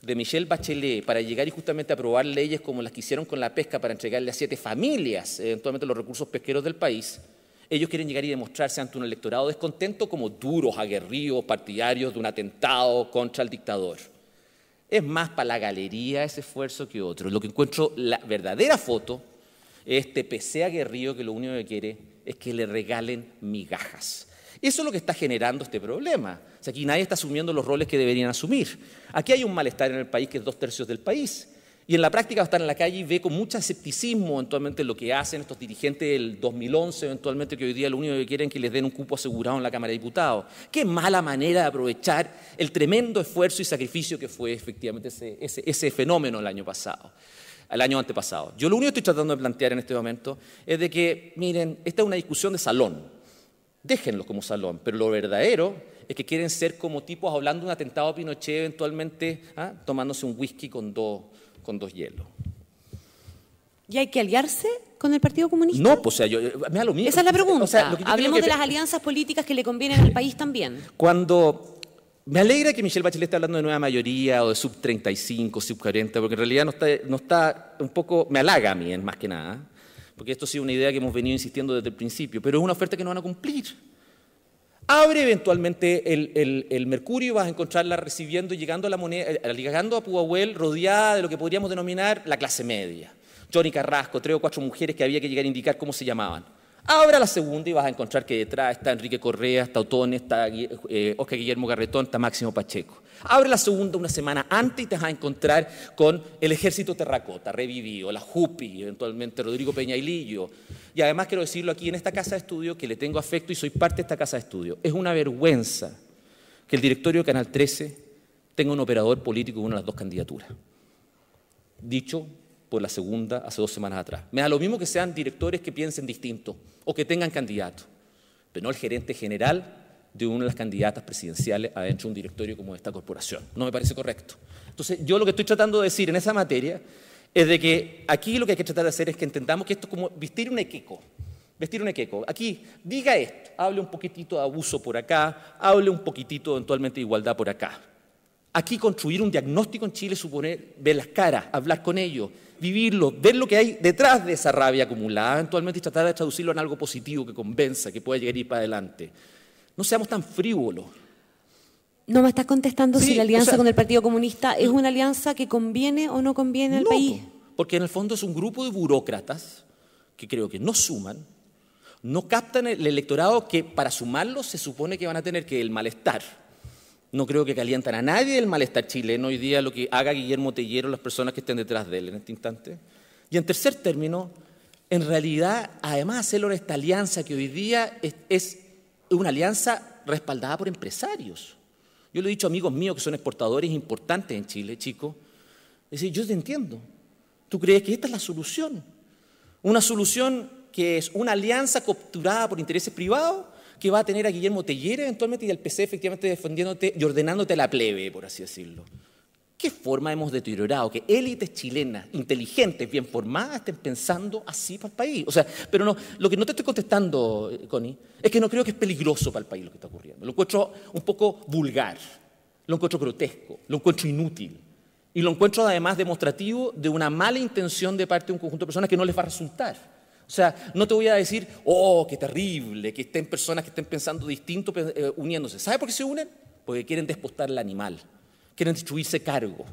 de Michel Bachelet para llegar y justamente aprobar leyes como las que hicieron con la pesca para entregarle a siete familias eventualmente los recursos pesqueros del país, ellos quieren llegar y demostrarse ante un electorado descontento como duros, aguerridos, partidarios de un atentado contra el dictador. Es más para la galería ese esfuerzo que otro. Lo que encuentro la verdadera foto es este PC aguerrido que lo único que quiere es que le regalen migajas. Eso es lo que está generando este problema. sea, aquí nadie está asumiendo los roles que deberían asumir. Aquí hay un malestar en el país que es dos tercios del país. Y en la práctica va a estar en la calle y ve con mucho escepticismo eventualmente lo que hacen estos dirigentes del 2011, eventualmente que hoy día lo único que quieren es que les den un cupo asegurado en la Cámara de Diputados. Qué mala manera de aprovechar el tremendo esfuerzo y sacrificio que fue efectivamente ese, fenómeno el año pasado, el año antepasado. Yo lo único que estoy tratando de plantear en este momento es de que, miren, esta es una discusión de salón. Déjenlos como salón, pero lo verdadero es que quieren ser como tipos hablando de un atentado a Pinochet, eventualmente ¿ah? tomándose un whisky con dos con dos hielos. ¿Y hay que aliarse con el Partido Comunista? No, pues, o sea, yo, eh, me da lo mismo. Esa es la pregunta. Hablemos de las alianzas políticas que le convienen al país también. Cuando me alegra que Michelle Bachelet esté hablando de nueva mayoría o de sub 35, sub 40, porque en realidad no está, no está un poco, me halaga a mí, eh, más que nada, porque esto ha sido una idea que hemos venido insistiendo desde el principio, pero es una oferta que no van a cumplir. Abre eventualmente el, mercurio y vas a encontrarla recibiendo y llegando a, la moneda, eh, llegando a rodeada de lo que podríamos denominar la clase media. Johnny Carrasco, tres o cuatro mujeres que había que llegar a indicar cómo se llamaban. Abra la segunda y vas a encontrar que detrás está Enrique Correa, está Otón, está eh, Oscar Guillermo Garretón, está Máximo Pacheco. Abre la segunda una semana antes y te vas a encontrar con el ejército terracota, revivido, la Jupi, eventualmente Rodrigo Peña y Lillo. Y además quiero decirlo aquí en esta casa de estudio que le tengo afecto y soy parte de esta casa de estudio. Es una vergüenza que el directorio de Canal 13 tenga un operador político en una de las dos candidaturas. Dicho por la segunda hace dos semanas atrás. Me da lo mismo que sean directores que piensen distinto o que tengan candidato, pero no el gerente general de una de las candidatas presidenciales adentro de un directorio como esta corporación. No me parece correcto. Entonces, yo lo que estoy tratando de decir en esa materia es de que aquí lo que hay que tratar de hacer es que entendamos que esto es como vestir un equeco. Vestir un equeco. Aquí, diga esto, hable un poquitito de abuso por acá, hable un poquitito eventualmente de igualdad por acá. Aquí construir un diagnóstico en Chile supone ver las caras, hablar con ellos, vivirlo, ver lo que hay detrás de esa rabia acumulada, eventualmente tratar de traducirlo en algo positivo que convenza, que pueda llegar y ir para adelante. No seamos tan frívolos. No me estás contestando si la alianza con el Partido Comunista es una alianza que conviene o no conviene al país. Porque en el fondo es un grupo de burócratas que creo que no suman, no captan el electorado que para sumarlo se supone que van a tener que el malestar. No creo que calientan a nadie el malestar chileno hoy día, lo que haga Guillermo Tellero, las personas que estén detrás de él en este instante. Y en tercer término, en realidad, además hacerlo en esta alianza que hoy día es una alianza respaldada por empresarios. Yo le he dicho a amigos míos que son exportadores importantes en Chile, chicos. yo te entiendo. Tú crees que esta es la solución. Una solución que es una alianza capturada por intereses privados que va a tener a Guillermo Tellera eventualmente y al PC e efectivamente defendiéndote y ordenándote la plebe, por así decirlo. ¿Qué forma hemos deteriorado? Que élites chilenas, inteligentes, bien formadas, estén pensando así para el país. O sea, pero lo que no te estoy contestando, eh, Connie, es que no creo que es peligroso para el país lo que está ocurriendo. Lo encuentro un poco vulgar, lo encuentro grotesco, lo encuentro inútil. Y lo encuentro además demostrativo de una mala intención de parte de un conjunto de personas que no les va a resultar. O sea, no te voy a decir, oh, qué terrible, que estén personas que estén pensando distinto eh, uniéndose. ¿Sabe por qué se unen? Porque quieren despostar al animal quieren destruirse cargo,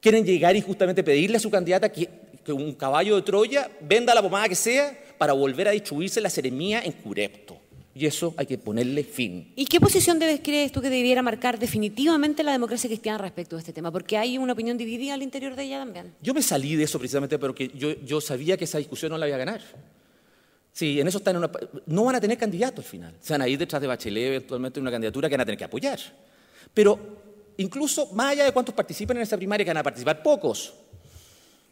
quieren llegar y justamente pedirle a su candidata que, un caballo de Troya venda la pomada que sea para volver a destruirse la seremía en Curepto. Y eso hay que ponerle fin. ¿Y qué posición debes, crees tú que debiera marcar definitivamente la democracia cristiana respecto a este tema? Porque hay una opinión dividida al interior de ella también. Yo me salí de eso precisamente porque yo, yo sabía que esa discusión no la iba a ganar. Sí, en eso están No van a tener candidato al final. Se van a ir detrás de Bachelet eventualmente una candidatura que van a tener que apoyar. Pero incluso más allá de cuántos participan en esa primaria, que van a participar pocos,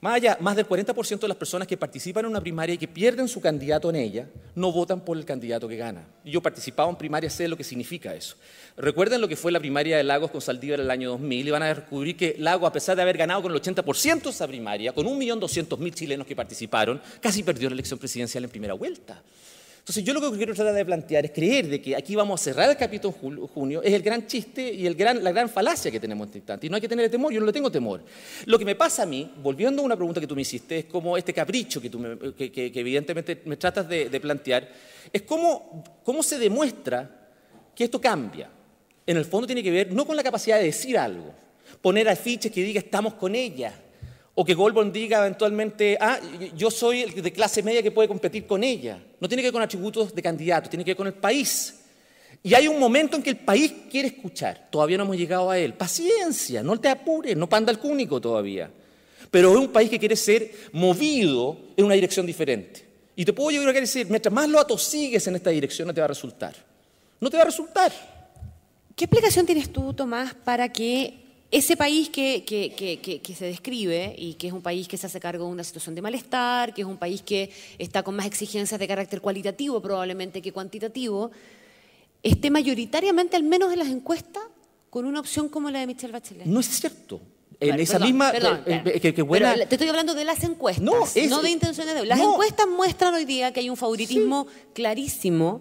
más allá, más del 40% de las personas que participan en una primaria y que pierden su candidato en ella, no votan por el candidato que gana. Yo participaba en primaria, sé lo que significa eso. Recuerden lo que fue la primaria de Lagos con Saldívar el año 2000 y van a descubrir que Lagos, a pesar de haber ganado con el 80% esa primaria, con 1.200.000 chilenos que participaron, casi perdió la elección presidencial en primera vuelta. Entonces yo lo que quiero tratar de plantear es creer de que aquí vamos a cerrar el capítulo en junio, es el gran chiste y el gran, la gran falacia que tenemos en este instante. Y no hay que tener temor, yo no le tengo temor. Lo que me pasa a mí, volviendo a una pregunta que tú me hiciste, es como este capricho que, tú evidentemente me tratas de, plantear, es cómo, cómo se demuestra que esto cambia. En el fondo tiene que ver no con la capacidad de decir algo, poner afiches que diga estamos con ella, o que Goldman diga eventualmente, ah, yo soy el de clase media que puede competir con ella. No tiene que ver con atributos de candidato, tiene que ver con el país. Y hay un momento en que el país quiere escuchar. Todavía no hemos llegado a él. Paciencia, no te apures, no panda el cúnico todavía. Pero es un país que quiere ser movido en una dirección diferente. Y te puedo llegar a decir, mientras más lo atosigues en esta dirección, no te va a resultar. No te va a resultar. ¿Qué explicación tienes tú, Tomás, para que ese país que, se describe y que es un país que se hace cargo de una situación de malestar, que es un país que está con más exigencias de carácter cualitativo probablemente que cuantitativo, esté mayoritariamente, al menos en las encuestas, con una opción como la de Michelle Bachelet. No es cierto. En esa misma. Eh, eh, eh, que, te estoy hablando de las encuestas, no, de intenciones de. Las encuestas muestran hoy día que hay un favoritismo clarísimo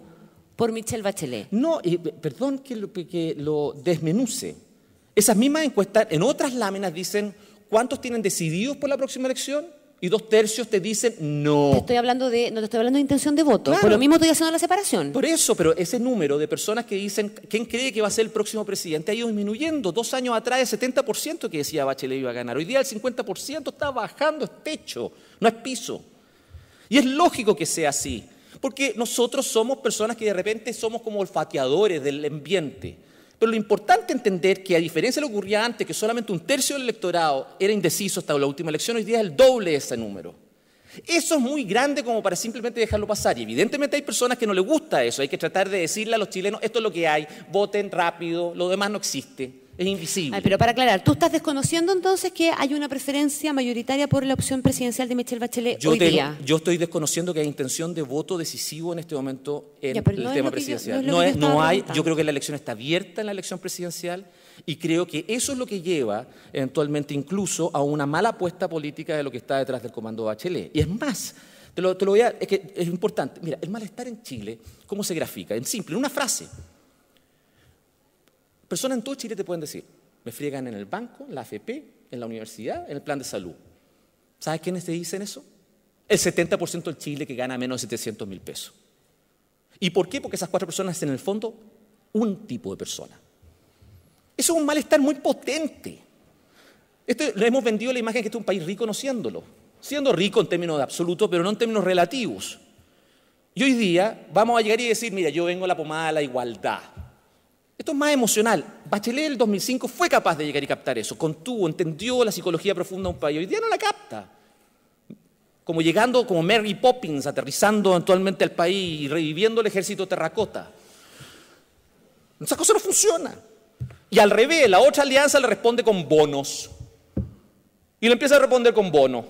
por Michelle Bachelet. No, perdón que lo, que lo desmenuce. Esas mismas encuestas en otras láminas dicen cuántos tienen decididos por la próxima elección y dos tercios te dicen no. estoy hablando de, no te estoy hablando de intención de voto. Por lo mismo estoy haciendo la separación. Por eso, pero ese número de personas que dicen quién cree que va a ser el próximo presidente ha ido disminuyendo. Dos años atrás el 70% que decía Bachelet iba a ganar. Hoy día el 50% está bajando, es este techo, no es piso. Y es lógico que sea así, porque nosotros somos personas que de repente somos como olfateadores del ambiente. Pero lo importante entender que a diferencia de lo que ocurría antes, que solamente un tercio del electorado era indeciso hasta la última elección, hoy día es el doble de ese número. Eso es muy grande como para simplemente dejarlo pasar. Y evidentemente hay personas que no les gusta eso. Hay que tratar de decirle a los chilenos, esto es lo que hay, voten rápido, lo demás no existe es invisible. pero para aclarar, ¿tú estás desconociendo entonces que hay una preferencia mayoritaria por la opción presidencial de Michelle Bachelet yo hoy día? Yo estoy desconociendo que hay intención de voto decisivo en este momento en el tema presidencial. Yo, hay, yo creo que la elección está abierta en la elección presidencial y creo que eso es lo que lleva eventualmente incluso a una mala apuesta política de lo que está detrás del comando Bachelet. Y es más, te lo, voy a, es que es importante. Mira, el malestar en Chile, ¿cómo se grafica? En simple, en una frase. Personas en todo Chile te pueden decir, me friegan en el banco, en la AFP, en la universidad, en el plan de salud. ¿Sabes quiénes te dicen eso? El 70% del Chile que gana menos de 700 mil pesos. ¿Y por qué? Porque esas cuatro personas en el fondo un tipo de persona. Eso es un malestar muy potente. Este, le hemos vendido la imagen que este es un país rico no Siendo rico en términos de absoluto, pero no en términos relativos. Y hoy día vamos a llegar y decir, mira, yo vengo a la pomada de la igualdad. Esto es más emocional. Bachelet del 2005 fue capaz de llegar y captar eso, contuvo, entendió la psicología profunda de un país. Hoy día no la capta. Como llegando como Mary Poppins, aterrizando eventualmente al país y reviviendo el ejército terracota. Esa cosa no funciona. Y al revés, la otra alianza le responde con bonos. Y le empieza a responder con bono.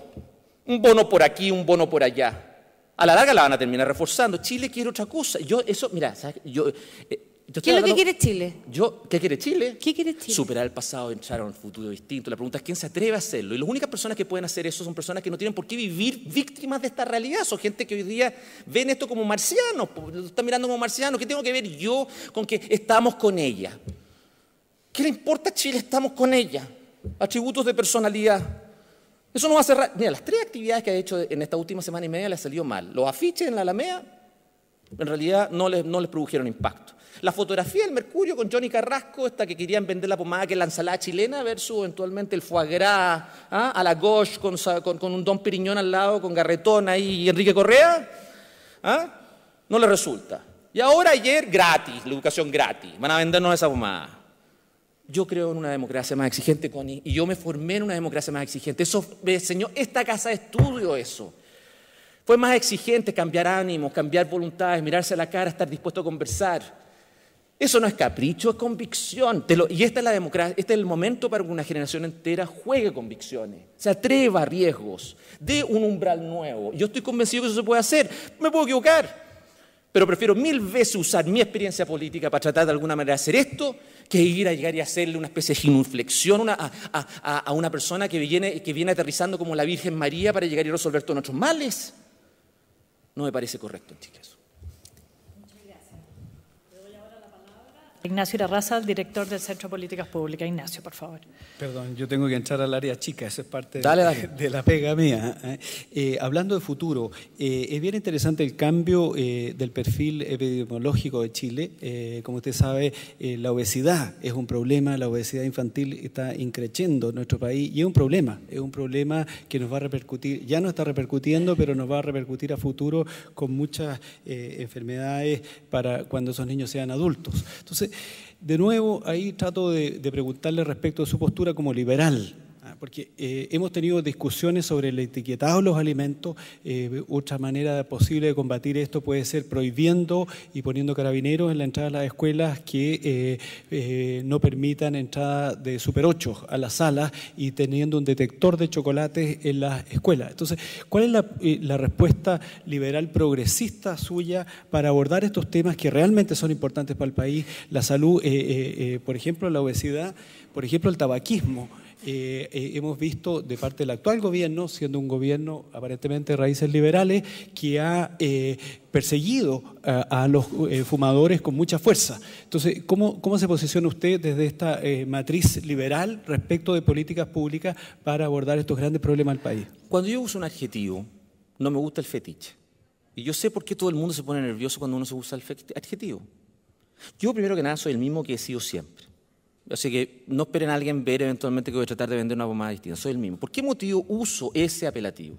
Un bono por aquí, un bono por allá. A la larga la van a terminar reforzando. Chile quiere otra cosa. Yo, eso, mira, yo. Eh, ¿Qué es lo que quiere Chile? Yo, ¿Qué quiere Chile? ¿Qué quiere Chile? Superar el pasado, entrar a un futuro distinto. La pregunta es quién se atreve a hacerlo. Y las únicas personas que pueden hacer eso son personas que no tienen por qué vivir víctimas de esta realidad. Son gente que hoy día ven esto como marcianos, lo están mirando como marcianos. ¿Qué tengo que ver yo con que estamos con ella? ¿Qué le importa a Chile? Estamos con ella. Atributos de personalidad. Eso no va a cerrar. Mira, las tres actividades que ha hecho en esta última semana y media le salió mal. Los afiches en la Alamea, en realidad no no les produjeron impacto. La fotografía del mercurio con Johnny Carrasco, esta que querían vender la pomada que es la chilena, versus eventualmente el foie gras, ¿ah? a la gauche con, un Don Piriñón al lado, con Garretón ahí y Enrique Correa, ¿ah? no le resulta. Y ahora ayer gratis, la educación gratis, van a vendernos esa pomada. Yo creo en una democracia más exigente, Connie, y yo me formé en una democracia más exigente. Eso eh, señor, esta casa de estudio eso. Fue más exigente cambiar ánimos, cambiar voluntades, mirarse a la cara, estar dispuesto a conversar. Eso no es capricho, es convicción. y esta es la democracia, este es el momento para que una generación entera juegue convicciones, se atreva a riesgos, dé un umbral nuevo. Yo estoy convencido que eso se puede hacer. Me puedo equivocar, pero prefiero mil veces usar mi experiencia política para tratar de alguna manera de hacer esto que ir a llegar y hacerle una especie de inflexión a, una persona que viene, que viene aterrizando como la Virgen María para llegar y resolver todos nuestros males. No me parece correcto, chicas. Ignacio Irarraza, director del Centro de Políticas Públicas. Ignacio, por favor. Perdón, yo tengo que entrar al área chica, esa es parte De, la pega mía. ¿eh? Eh, hablando de futuro, eh, es bien interesante el cambio del perfil epidemiológico de Chile. como usted sabe, la obesidad es un problema, la obesidad infantil está increciendo en nuestro país y es un problema, es un problema que nos va a repercutir, ya no está repercutiendo, pero nos va a repercutir a futuro con muchas enfermedades para cuando esos niños sean adultos. Entonces, de nuevo, ahí trato de, preguntarle respecto a su postura como liberal porque eh, hemos tenido discusiones sobre el etiquetado de los alimentos. Eh, otra manera posible de combatir esto puede ser prohibiendo y poniendo carabineros en la entrada de las escuelas que eh, no permitan entrada de Super 8 a las salas y teniendo un detector de chocolates en las escuelas. Entonces, ¿cuál es la, la respuesta liberal progresista suya para abordar estos temas que realmente son importantes para el país? La salud, por ejemplo, la obesidad, por ejemplo, el tabaquismo. Eh, eh, hemos visto de parte del actual gobierno, siendo un gobierno aparentemente de raíces liberales, que ha eh, perseguido a, los fumadores con mucha fuerza. Entonces, ¿cómo, ¿cómo, se posiciona usted desde esta matriz liberal respecto de políticas públicas para abordar estos grandes problemas del país? Cuando yo uso un adjetivo, no me gusta el fetiche. Y yo sé por qué todo el mundo se pone nervioso cuando uno se usa el adjetivo. Yo primero que nada soy el mismo que he sido siempre. Así que no esperen a alguien ver eventualmente que voy a tratar de vender una pomada distinta. Soy el mismo. ¿Por qué motivo uso ese apelativo?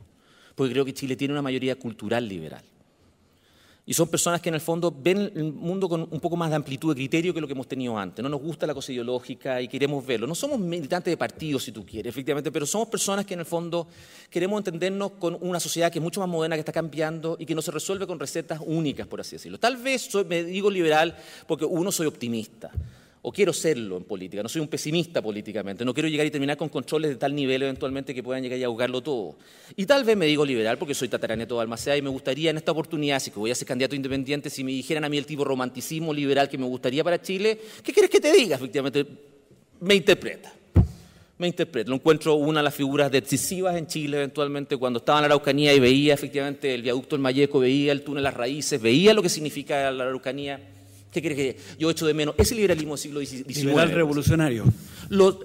Porque creo que Chile tiene una mayoría cultural liberal. Y son personas que en el fondo ven el mundo con un poco más de amplitud de criterio que lo que hemos tenido antes. No nos gusta la cosa ideológica y queremos verlo. No somos militantes de partido, si tú quieres, efectivamente, pero somos personas que en el fondo queremos entendernos con una sociedad que es mucho más moderna, que está cambiando y que no se resuelve con recetas únicas, por así decirlo. Tal vez me digo liberal porque uno soy optimista o quiero serlo en política, no soy un pesimista políticamente, no quiero llegar y terminar con controles de tal nivel eventualmente que puedan llegar y ahogarlo todo. Y tal vez me digo liberal porque soy tataraneto de Almacea y me gustaría en esta oportunidad, si que voy a ser candidato independiente, si me dijeran a mí el tipo romanticismo liberal que me gustaría para Chile, ¿qué quieres que te diga? Efectivamente, me interpreta. Me interpreta. Lo encuentro una de las figuras decisivas en Chile eventualmente cuando estaba en la Araucanía y veía efectivamente el viaducto El Malleco, veía el túnel Las Raíces, veía lo que significa la Araucanía ¿Qué crees que yo echo de menos? Ese liberalismo del siglo XIX. Liberal revolucionario.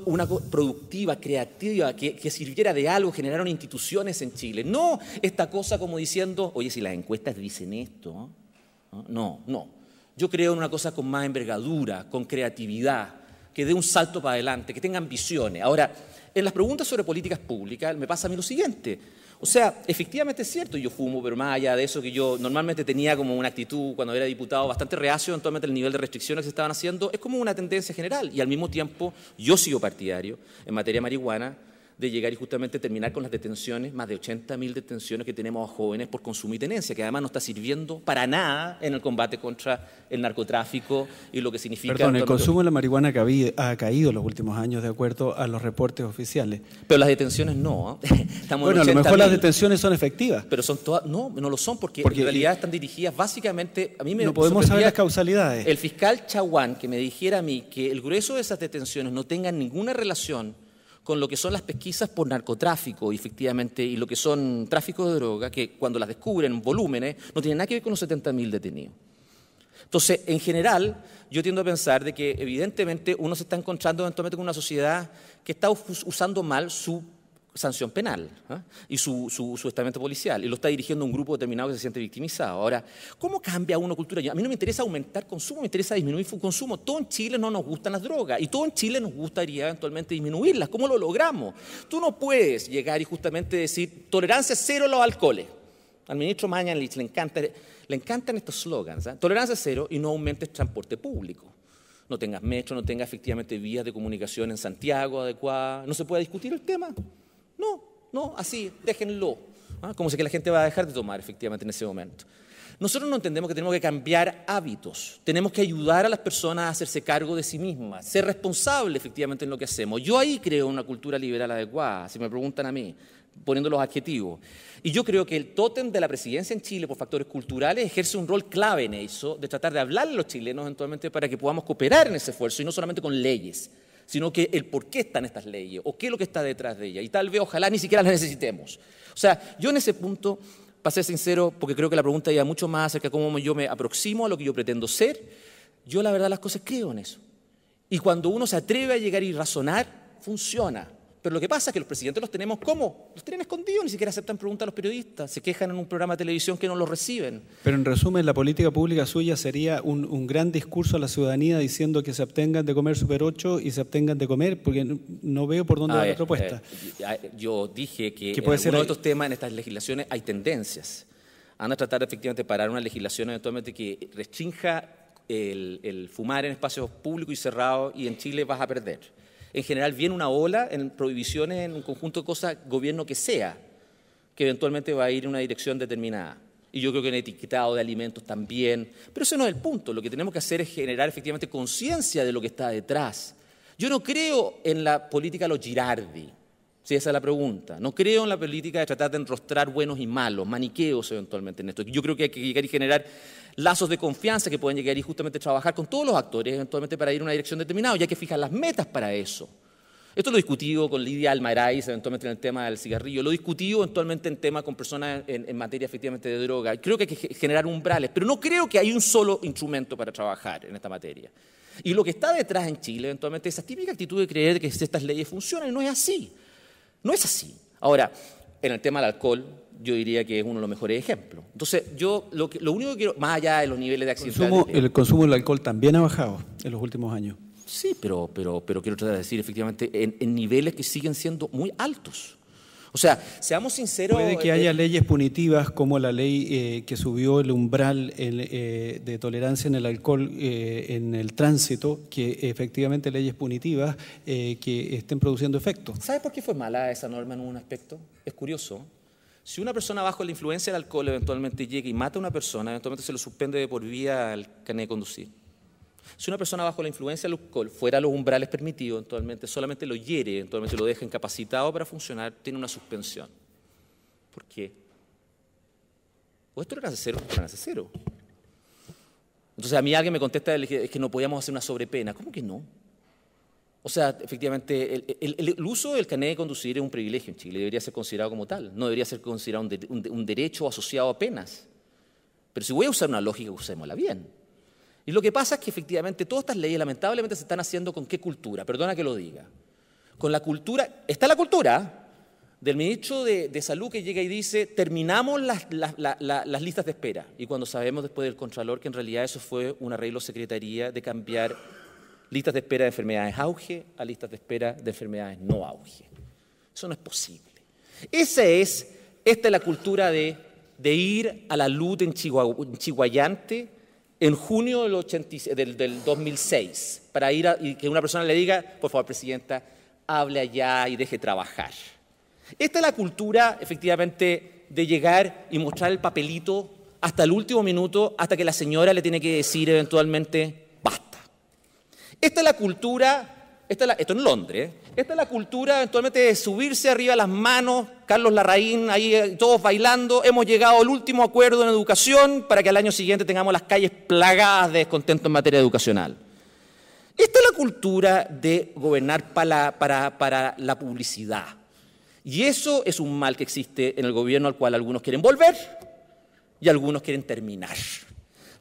una productiva, creativa, que, que, sirviera de algo, generaron instituciones en Chile. No esta cosa como diciendo, oye, si las encuestas dicen esto. no. no. Yo creo en una cosa con más envergadura, con creatividad, que dé un salto para adelante, que tenga ambiciones. Ahora, en las preguntas sobre políticas públicas me pasa a mí lo siguiente. O sea, efectivamente es cierto, yo fumo, pero más allá de eso que yo normalmente tenía como una actitud cuando era diputado bastante reacio, en torno el nivel de restricciones que se estaban haciendo es como una tendencia general y al mismo tiempo yo sigo partidario en materia de marihuana de llegar y justamente terminar con las detenciones, más de 80.000 detenciones que tenemos a jóvenes por consumo y tenencia, que además no está sirviendo para nada en el combate contra el narcotráfico y lo que significa... Perdón, el consumo de la marihuana que ha caído en los últimos años de acuerdo a los reportes oficiales. Pero las detenciones no. ¿ah? Estamos bueno, a lo mejor las detenciones son efectivas. Pero son todas... No, no lo son porque, en realidad están dirigidas básicamente... A mí me no podemos saber las causalidades. El fiscal Chaguán que me dijera a mí que el grueso de esas detenciones no tengan ninguna relación con lo que son las pesquisas por narcotráfico, efectivamente, y lo que son tráfico de droga, que cuando las descubren en volúmenes, no tienen nada que ver con los 70.000 detenidos. Entonces, en general, yo tiendo a pensar de que evidentemente uno se está encontrando eventualmente con una sociedad que está usando mal su sanción penal ¿ah? y su, su, estamento policial, y lo está dirigiendo un grupo determinado que se siente victimizado. Ahora, ¿cómo cambia una cultura? a mí no me interesa aumentar consumo, me interesa disminuir su consumo. Todo en Chile no nos gustan las drogas y todo en Chile nos gustaría eventualmente disminuirlas. ¿Cómo lo logramos? Tú no puedes llegar y justamente decir tolerancia cero a los alcoholes. Al ministro Mañanlich le, encanta, le encantan estos slogans. ¿ah? Tolerancia cero y no aumentes transporte público no tengas metro, no tengas efectivamente vías de comunicación en Santiago adecuadas, no se puede discutir el tema. No, no, así, déjenlo. ¿ah? Como si que la gente va a dejar de tomar efectivamente en ese momento. Nosotros no entendemos que tenemos que cambiar hábitos, tenemos que ayudar a las personas a hacerse cargo de sí mismas, ser responsables efectivamente en lo que hacemos. Yo ahí creo una cultura liberal adecuada, si me preguntan a mí, poniendo los adjetivos. Y yo creo que el tótem de la presidencia en Chile por factores culturales ejerce un rol clave en eso, de tratar de hablar a los chilenos eventualmente para que podamos cooperar en ese esfuerzo y no solamente con leyes, sino que el por qué están estas leyes o qué es lo que está detrás de ellas. Y tal vez, ojalá, ni siquiera las necesitemos. O sea, yo en ese punto, para ser sincero, porque creo que la pregunta ya mucho más acerca de cómo yo me aproximo a lo que yo pretendo ser, yo la verdad las cosas creo en eso. Y cuando uno se atreve a llegar y razonar, funciona. Pero lo que pasa es que los presidentes los tenemos como, los tienen escondidos, ni siquiera aceptan preguntas a los periodistas, se quejan en un programa de televisión que no los reciben. Pero en resumen, la política pública suya sería un, gran discurso a la ciudadanía diciendo que se abstengan de comer Super 8 y se abstengan de comer, porque no, veo por dónde ah, va la eh, propuesta. Eh, yo dije que, en ser estos temas, en estas legislaciones, hay tendencias. Van a tratar efectivamente de parar una legislación eventualmente que restrinja el, el fumar en espacios públicos y cerrados y en Chile vas a perder en general viene una ola en prohibiciones, en un conjunto de cosas, gobierno que sea, que eventualmente va a ir en una dirección determinada. Y yo creo que en etiquetado de alimentos también. Pero ese no es el punto. Lo que tenemos que hacer es generar efectivamente conciencia de lo que está detrás. Yo no creo en la política de los Girardi. Sí, esa es la pregunta. No creo en la política de tratar de enrostrar buenos y malos, maniqueos eventualmente en esto. Yo creo que hay que llegar y generar lazos de confianza que pueden llegar y justamente trabajar con todos los actores eventualmente para ir a una dirección determinada, y hay que fijar las metas para eso. Esto lo he discutido con Lidia Almarais, eventualmente en el tema del cigarrillo, lo he discutido eventualmente en tema con personas en, materia efectivamente de droga. Creo que hay que generar umbrales, pero no creo que hay un solo instrumento para trabajar en esta materia. Y lo que está detrás en Chile eventualmente es esa típica actitud de creer que estas leyes funcionan no es así. No es así. Ahora, en el tema del alcohol, yo diría que es uno de los mejores ejemplos. Entonces, yo lo, lo único que quiero, más allá de los niveles de accidentes... El consumo del alcohol también ha bajado en los últimos años. Sí, pero, pero, pero quiero tratar de decir, efectivamente, en niveles que siguen siendo muy altos. O sea, seamos sinceros. Puede que haya eh, leyes punitivas como la ley eh, que subió el umbral eh, de tolerancia en el alcohol en el tránsito, que efectivamente leyes punitivas que estén produciendo efectos. ¿Sabe por qué fue mala esa norma en un aspecto? Es curioso. Si una persona bajo la influencia del alcohol eventualmente llega y mata a una persona, eventualmente se lo suspende de por vía al carnet de conducir. Si una persona bajo la influencia del alcohol fuera a los umbrales permitidos, solamente lo hiere, solamente lo deja incapacitado para funcionar, tiene una suspensión. ¿Por qué? O esto era cero, esto era cero. Entonces a mí alguien me contesta que no podíamos hacer una sobrepena. ¿Cómo que no? O sea, efectivamente, el, uso del cané de conducir es un privilegio en Chile, debería ser considerado como tal, no debería ser considerado un, un derecho asociado a penas. Pero si voy a usar una lógica, usémosla bien. Y lo que pasa es que efectivamente todas estas leyes lamentablemente se están haciendo con qué cultura, perdona que lo diga. Con la cultura, está la cultura del ministro de, Salud que llega y dice, terminamos las, listas de espera. Y cuando sabemos después del Contralor que en realidad eso fue un arreglo secretaría de cambiar listas de espera de enfermedades auge a listas de espera de enfermedades no auge. Eso no es posible. Esa es, esta es la cultura de, ir a la luz en, Chihuahua, en Chihuayante en junio del, del, 2006 para ir a, y que una persona le diga, por favor, presidenta, hable allá y deje trabajar. Esta es la cultura, efectivamente, de llegar y mostrar el papelito hasta el último minuto, hasta que la señora le tiene que decir eventualmente, basta. Esta es la cultura, esta es esto en Londres, esta es la cultura actualmente de subirse arriba las manos, Carlos Larraín ahí eh, todos bailando. Hemos llegado al último acuerdo en educación para que al año siguiente tengamos las calles plagadas de descontento en materia educacional. Esta es la cultura de gobernar para la, para, para la publicidad. Y eso es un mal que existe en el gobierno al cual algunos quieren volver y algunos quieren terminar.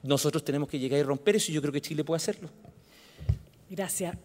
Nosotros tenemos que llegar y romper eso y yo creo que Chile puede hacerlo. Gracias.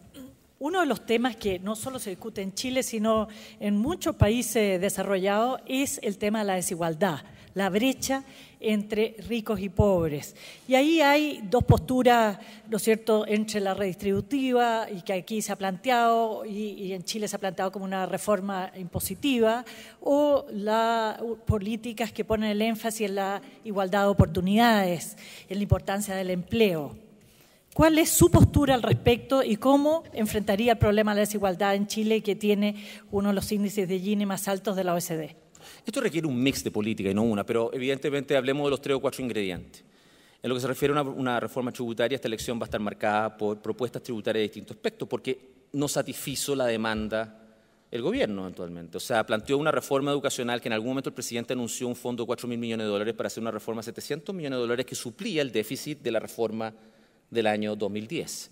Uno de los temas que no solo se discute en Chile, sino en muchos países desarrollados, es el tema de la desigualdad, la brecha entre ricos y pobres. Y ahí hay dos posturas, ¿no es cierto?, entre la redistributiva, y que aquí se ha planteado, y, y en Chile se ha planteado como una reforma impositiva, o las políticas que ponen el énfasis en la igualdad de oportunidades, en la importancia del empleo. ¿Cuál es su postura al respecto y cómo enfrentaría el problema de la desigualdad en Chile que tiene uno de los índices de Gini más altos de la OECD? Esto requiere un mix de política y no una, pero evidentemente hablemos de los tres o cuatro ingredientes. En lo que se refiere a una, reforma tributaria, esta elección va a estar marcada por propuestas tributarias de distintos aspectos, porque no satisfizo la demanda el gobierno actualmente. O sea, planteó una reforma educacional que en algún momento el presidente anunció un fondo de 4 mil millones de dólares para hacer una reforma de 700 millones de dólares que suplía el déficit de la reforma del año 2010.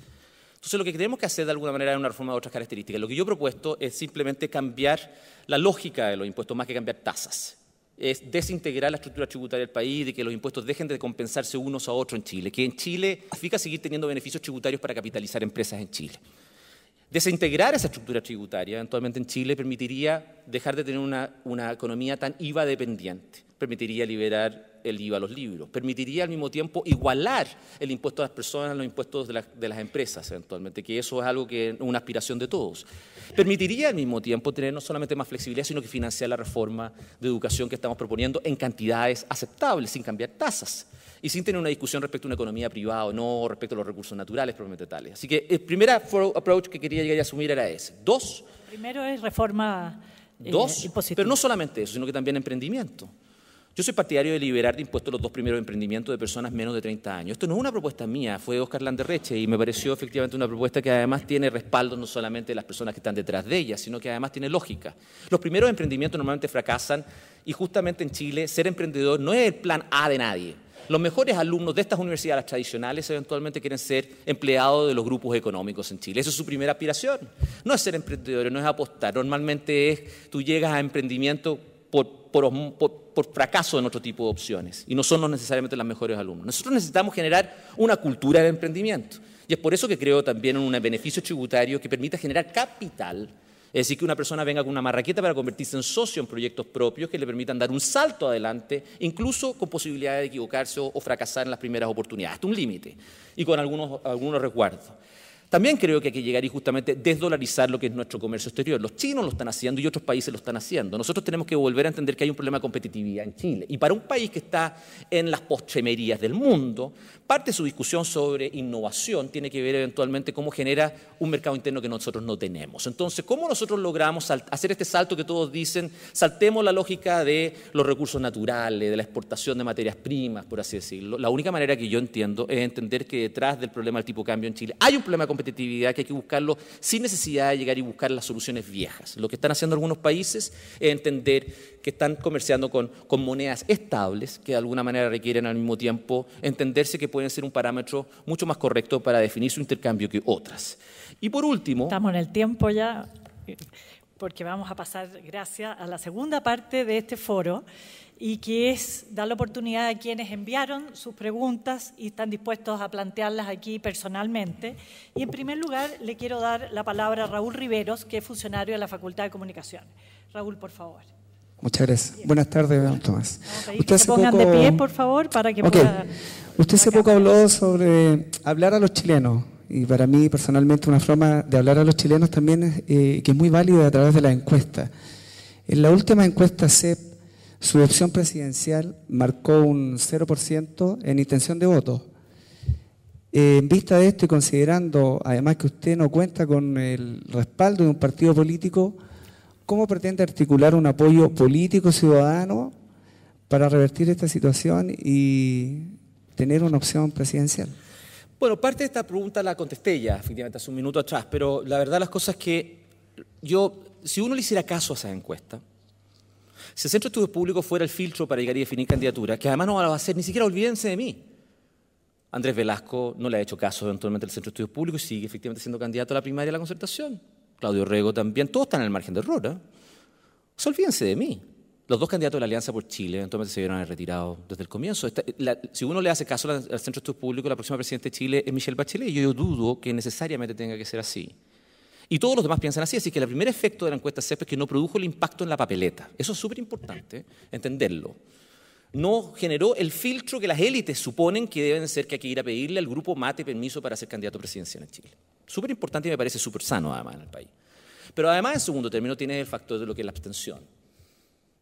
Entonces lo que tenemos que hacer de alguna manera es una reforma de otras características. Lo que yo he propuesto es simplemente cambiar la lógica de los impuestos más que cambiar tasas. Es desintegrar la estructura tributaria del país y que los impuestos dejen de compensarse unos a otros en Chile. Que en Chile significa seguir teniendo beneficios tributarios para capitalizar empresas en Chile. Desintegrar esa estructura tributaria eventualmente en Chile permitiría dejar de tener una, una economía tan IVA dependiente permitiría liberar el IVA a los libros, permitiría al mismo tiempo igualar el impuesto a las personas a los impuestos de, las empresas eventualmente, que eso es algo que es una aspiración de todos. Permitiría al mismo tiempo tener no solamente más flexibilidad, sino que financiar la reforma de educación que estamos proponiendo en cantidades aceptables, sin cambiar tasas y sin tener una discusión respecto a una economía privada o no, respecto a los recursos naturales probablemente tales. Así que el primer approach que quería llegar a asumir era ese. Dos. Primero es reforma. Eh, Dos, pero no solamente eso, sino que también emprendimiento yo soy partidario de liberar de impuestos los dos primeros emprendimientos de personas menos de 30 años. Esto no es una propuesta mía, fue de Oscar Landerreche y me pareció efectivamente una propuesta que además tiene respaldo no solamente de las personas que están detrás de ella, sino que además tiene lógica. Los primeros emprendimientos normalmente fracasan y justamente en Chile ser emprendedor no es el plan A de nadie. Los mejores alumnos de estas universidades tradicionales eventualmente quieren ser empleados de los grupos económicos en Chile. Esa es su primera aspiración. No es ser emprendedor, no es apostar. Normalmente es tú llegas a emprendimiento por, fracaso en otro tipo de opciones y no son necesariamente los mejores alumnos. Nosotros necesitamos generar una cultura de emprendimiento y es por eso que creo también en un beneficio tributario que permita generar capital. Es decir, que una persona venga con una marraqueta para convertirse en socio en proyectos propios que le permitan dar un salto adelante, incluso con posibilidad de equivocarse o, fracasar en las primeras oportunidades, hasta un límite, y con algunos, algunos resguardos. También creo que hay que llegar y justamente desdolarizar lo que es nuestro comercio exterior. Los chinos lo están haciendo y otros países lo están haciendo. Nosotros tenemos que volver a entender que hay un problema de competitividad en Chile. Y para un país que está en las postremerías del mundo, Parte de su discusión sobre innovación tiene que ver eventualmente cómo genera un mercado interno que nosotros no tenemos. Entonces, ¿cómo nosotros logramos hacer este salto que todos dicen? Saltemos la lógica de los recursos naturales, de la exportación de materias primas, por así decirlo. La única manera que yo entiendo es entender que detrás del problema del tipo cambio en Chile hay un problema de competitividad que hay que buscarlo sin necesidad de llegar y buscar las soluciones viejas. Lo que están haciendo algunos países es entender que están comerciando con, monedas estables, que de alguna manera requieren al mismo tiempo entenderse que pueden ser un parámetro mucho más correcto para definir su intercambio que otras. Y por último... Estamos en el tiempo ya, porque vamos a pasar, gracias, a la segunda parte de este foro y que es dar la oportunidad a quienes enviaron sus preguntas y están dispuestos a plantearlas aquí personalmente. Y en primer lugar, le quiero dar la palabra a Raúl Riveros, que es funcionario de la Facultad de Comunicación. Raúl, por favor. Muchas gracias. Buenas tardes, don Tomás. Usted se pongan de pie, por favor, para que pueda... Usted hace poco habló sobre hablar a los chilenos. Y para mí, personalmente, una forma de hablar a los chilenos también es, eh, que es muy válida a través de la encuesta. En la última encuesta CEP, su opción presidencial marcó un 0% en intención de voto. Eh, en vista de esto y considerando además que usted no cuenta con el respaldo de un partido político, ¿Cómo pretende articular un apoyo político ciudadano para revertir esta situación y tener una opción presidencial? Bueno, parte de esta pregunta la contesté ya, efectivamente, hace un minuto atrás, pero la verdad las cosas que yo, si uno le hiciera caso a esa encuesta, si el Centro de Estudios Públicos fuera el filtro para llegar y definir candidatura, que además no va a hacer, ni siquiera olvídense de mí. Andrés Velasco no le ha hecho caso eventualmente al Centro de Estudios Públicos y sigue efectivamente siendo candidato a la primaria de la concertación. Claudio Rego también, todos están en el margen de error. ¿eh? olvídense de mí. Los dos candidatos de la Alianza por Chile entonces se vieron retirados desde el comienzo. si uno le hace caso al, Centro de Estudios Públicos, la próxima presidenta de Chile es Michelle Bachelet, y yo, yo dudo que necesariamente tenga que ser así. Y todos los demás piensan así, así que el primer efecto de la encuesta CEP es que no produjo el impacto en la papeleta. Eso es súper importante, entenderlo no generó el filtro que las élites suponen que deben ser que hay que ir a pedirle al grupo mate permiso para ser candidato presidencial en Chile. Súper importante y me parece súper sano además en el país. Pero además, en segundo término, tiene el factor de lo que es la abstención,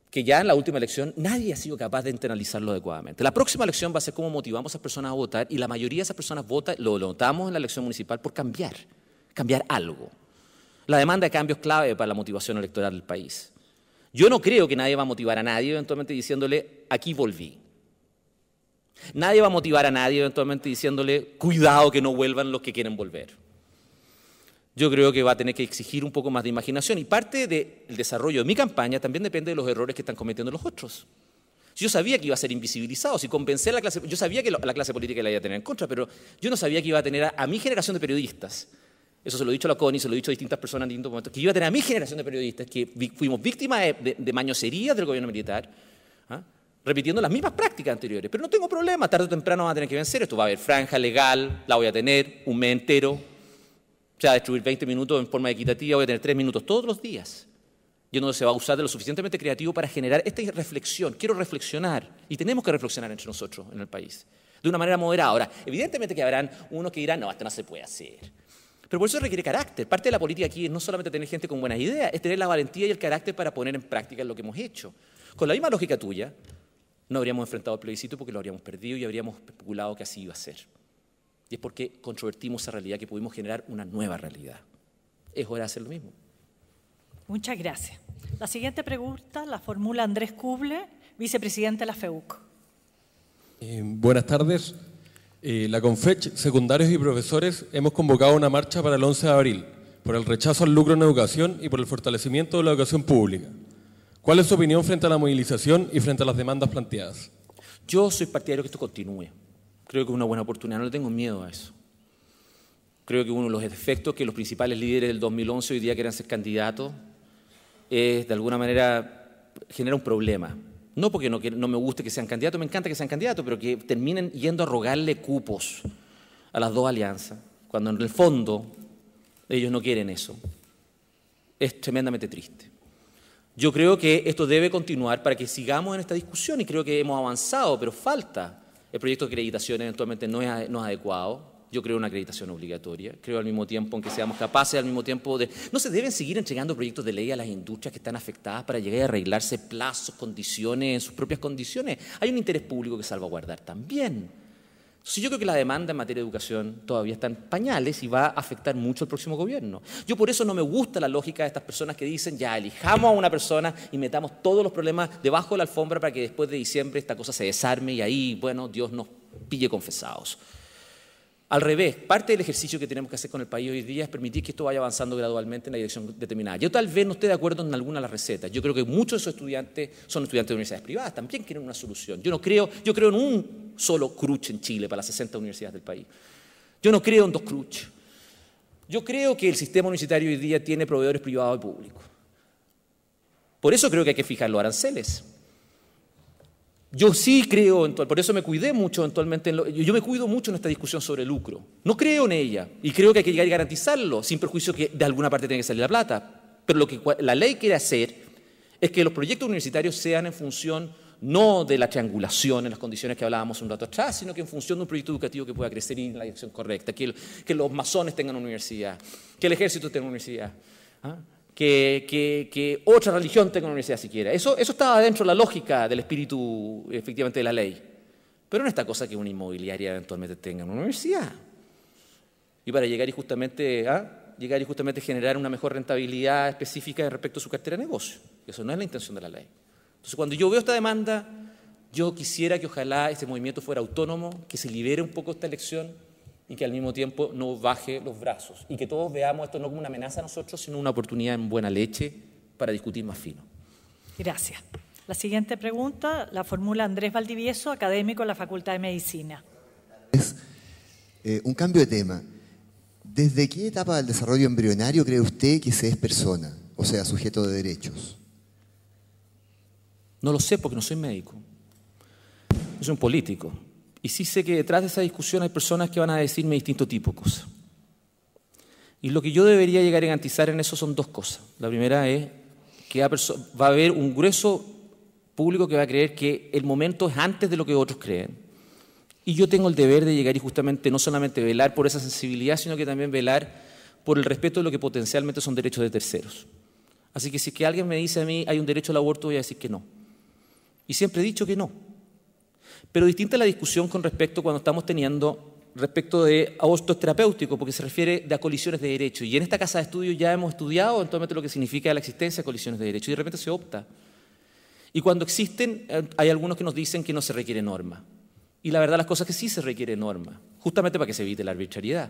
que ya en la última elección nadie ha sido capaz de internalizarlo adecuadamente. La próxima elección va a ser cómo motivamos a esas personas a votar y la mayoría de esas personas vota, lo notamos en la elección municipal, por cambiar, cambiar algo. La demanda de cambio es clave para la motivación electoral del país. Yo no creo que nadie va a motivar a nadie eventualmente diciéndole, aquí volví. Nadie va a motivar a nadie eventualmente diciéndole, cuidado que no vuelvan los que quieren volver. Yo creo que va a tener que exigir un poco más de imaginación y parte del desarrollo de mi campaña también depende de los errores que están cometiendo los otros. Yo sabía que iba a ser invisibilizado, si convencer a la clase, yo sabía que la clase política la iba a tener en contra, pero yo no sabía que iba a tener a mi generación de periodistas eso se lo he dicho a la CONI, se lo he dicho a distintas personas en distintos momentos, que yo iba a tener a mi generación de periodistas que fuimos víctimas de, de, del gobierno militar, ¿ah? repitiendo las mismas prácticas anteriores. Pero no tengo problema, tarde o temprano van a tener que vencer esto. Va a haber franja legal, la voy a tener un mes entero. O sea, destruir 20 minutos en forma equitativa, voy a tener 3 minutos todos los días. Y no se va a usar de lo suficientemente creativo para generar esta reflexión. Quiero reflexionar y tenemos que reflexionar entre nosotros en el país, de una manera moderada. Ahora, evidentemente que habrán unos que dirán, no, esto no se puede hacer. Pero por eso requiere carácter. Parte de la política aquí es no solamente tener gente con buenas ideas, es tener la valentía y el carácter para poner en práctica lo que hemos hecho. Con la misma lógica tuya, no habríamos enfrentado el plebiscito porque lo habríamos perdido y habríamos especulado que así iba a ser. Y es porque controvertimos esa realidad que pudimos generar una nueva realidad. Es hora de hacer lo mismo. Muchas gracias. La siguiente pregunta la formula Andrés Cuble, vicepresidente de la FEUC. Eh, buenas tardes. Eh, la CONFECH, secundarios y profesores, hemos convocado una marcha para el 11 de abril por el rechazo al lucro en educación y por el fortalecimiento de la educación pública. ¿Cuál es su opinión frente a la movilización y frente a las demandas planteadas? Yo soy partidario que esto continúe. Creo que es una buena oportunidad, no le tengo miedo a eso. Creo que uno de los efectos que los principales líderes del 2011 hoy día quieran ser candidatos es, de alguna manera, generar un problema no porque no, me guste que sean candidatos, me encanta que sean candidatos, pero que terminen yendo a rogarle cupos a las dos alianzas, cuando en el fondo ellos no quieren eso. Es tremendamente triste. Yo creo que esto debe continuar para que sigamos en esta discusión y creo que hemos avanzado, pero falta. El proyecto de acreditación eventualmente no no es adecuado. Yo creo en una acreditación obligatoria, creo al mismo tiempo en que seamos capaces, al mismo tiempo de... No se deben seguir entregando proyectos de ley a las industrias que están afectadas para llegar a arreglarse plazos, condiciones, en sus propias condiciones. Hay un interés público que salvaguardar también. Si yo creo que la demanda en materia de educación todavía está en pañales y va a afectar mucho al próximo gobierno. Yo por eso no me gusta la lógica de estas personas que dicen, ya elijamos a una persona y metamos todos los problemas debajo de la alfombra para que después de diciembre esta cosa se desarme y ahí, bueno, Dios nos pille confesados. Al revés, parte del ejercicio que tenemos que hacer con el país hoy día es permitir que esto vaya avanzando gradualmente en la dirección determinada. Yo tal vez no esté de acuerdo en alguna de las recetas. Yo creo que muchos de esos estudiantes son estudiantes de universidades privadas, también quieren una solución. Yo no creo, yo creo en un solo cruch en Chile para las 60 universidades del país. Yo no creo en dos cruch. Yo creo que el sistema universitario hoy día tiene proveedores privados y públicos. Por eso creo que hay que fijar los aranceles. Yo sí creo, en todo por eso me cuidé mucho eventualmente, en yo me cuido mucho en esta discusión sobre lucro. No creo en ella y creo que hay que garantizarlo, sin perjuicio que de alguna parte tenga que salir la plata. Pero lo que la ley quiere hacer es que los proyectos universitarios sean en función no de la triangulación en las condiciones que hablábamos un rato atrás, sino que en función de un proyecto educativo que pueda crecer en la dirección correcta, que, los masones tengan una universidad, que el ejército tenga una universidad. ¿ah? que, otra religión tenga una universidad siquiera. Eso, eso estaba dentro de la lógica del espíritu, efectivamente, de la ley. Pero no esta cosa que una inmobiliaria eventualmente tenga una universidad. Y para llegar y justamente a ¿ah? llegar y justamente generar una mejor rentabilidad específica respecto a su cartera de negocio. Eso no es la intención de la ley. Entonces, cuando yo veo esta demanda, yo quisiera que ojalá este movimiento fuera autónomo, que se libere un poco esta elección y que al mismo tiempo no baje los brazos y que todos veamos esto no como una amenaza a nosotros, sino una oportunidad en buena leche para discutir más fino. Gracias. La siguiente pregunta la formula Andrés Valdivieso, académico de la Facultad de Medicina. Es eh, un cambio de tema. ¿Desde qué etapa del desarrollo embrionario cree usted que se es persona, o sea, sujeto de derechos? No lo sé porque no soy médico. es soy un político. Y sí sé que detrás de esa discusión hay personas que van a decirme distintos tipos de cosas. Y lo que yo debería llegar a garantizar en eso son dos cosas. La primera es que va a haber un grueso público que va a creer que el momento es antes de lo que otros creen. Y yo tengo el deber de llegar y justamente no solamente velar por esa sensibilidad, sino que también velar por el respeto de lo que potencialmente son derechos de terceros. Así que si alguien me dice a mí hay un derecho al aborto, voy a decir que no. Y siempre he dicho que no. Pero distinta la discusión con respecto cuando estamos teniendo respecto de autoterapéutico, terapéutico, porque se refiere a colisiones de derecho. Y en esta casa de estudio ya hemos estudiado eventualmente lo que significa la existencia de colisiones de derecho, y de repente se opta. Y cuando existen, eh, hay algunos que nos dicen que no se requiere norma. Y la verdad, las cosas que sí se requiere norma, justamente para que se evite la arbitrariedad.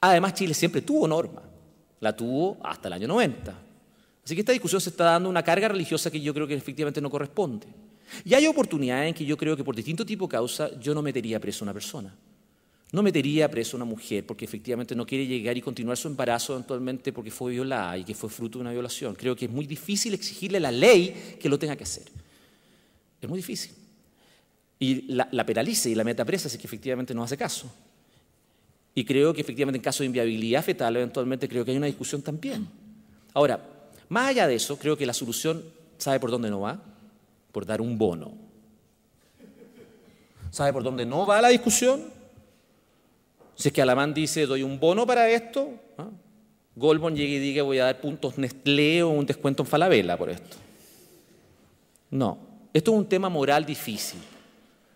Además, Chile siempre tuvo norma, la tuvo hasta el año 90. Así que esta discusión se está dando una carga religiosa que yo creo que efectivamente no corresponde. Y hay oportunidades en que yo creo que por distinto tipo de causa yo no metería preso a una persona. No metería preso a una mujer porque efectivamente no quiere llegar y continuar su embarazo eventualmente porque fue violada y que fue fruto de una violación. Creo que es muy difícil exigirle a la ley que lo tenga que hacer. Es muy difícil. Y la, la y la meta presa si es que efectivamente no hace caso. Y creo que efectivamente en caso de inviabilidad fetal eventualmente creo que hay una discusión también. Ahora, más allá de eso, creo que la solución sabe por dónde no va por dar un bono. ¿Sabe por dónde no va la discusión? Si es que Alamán dice, doy un bono para esto, ¿ah? Goldman llegue y diga, voy a dar puntos Nestlé o un descuento en Falabella por esto. No, esto es un tema moral difícil.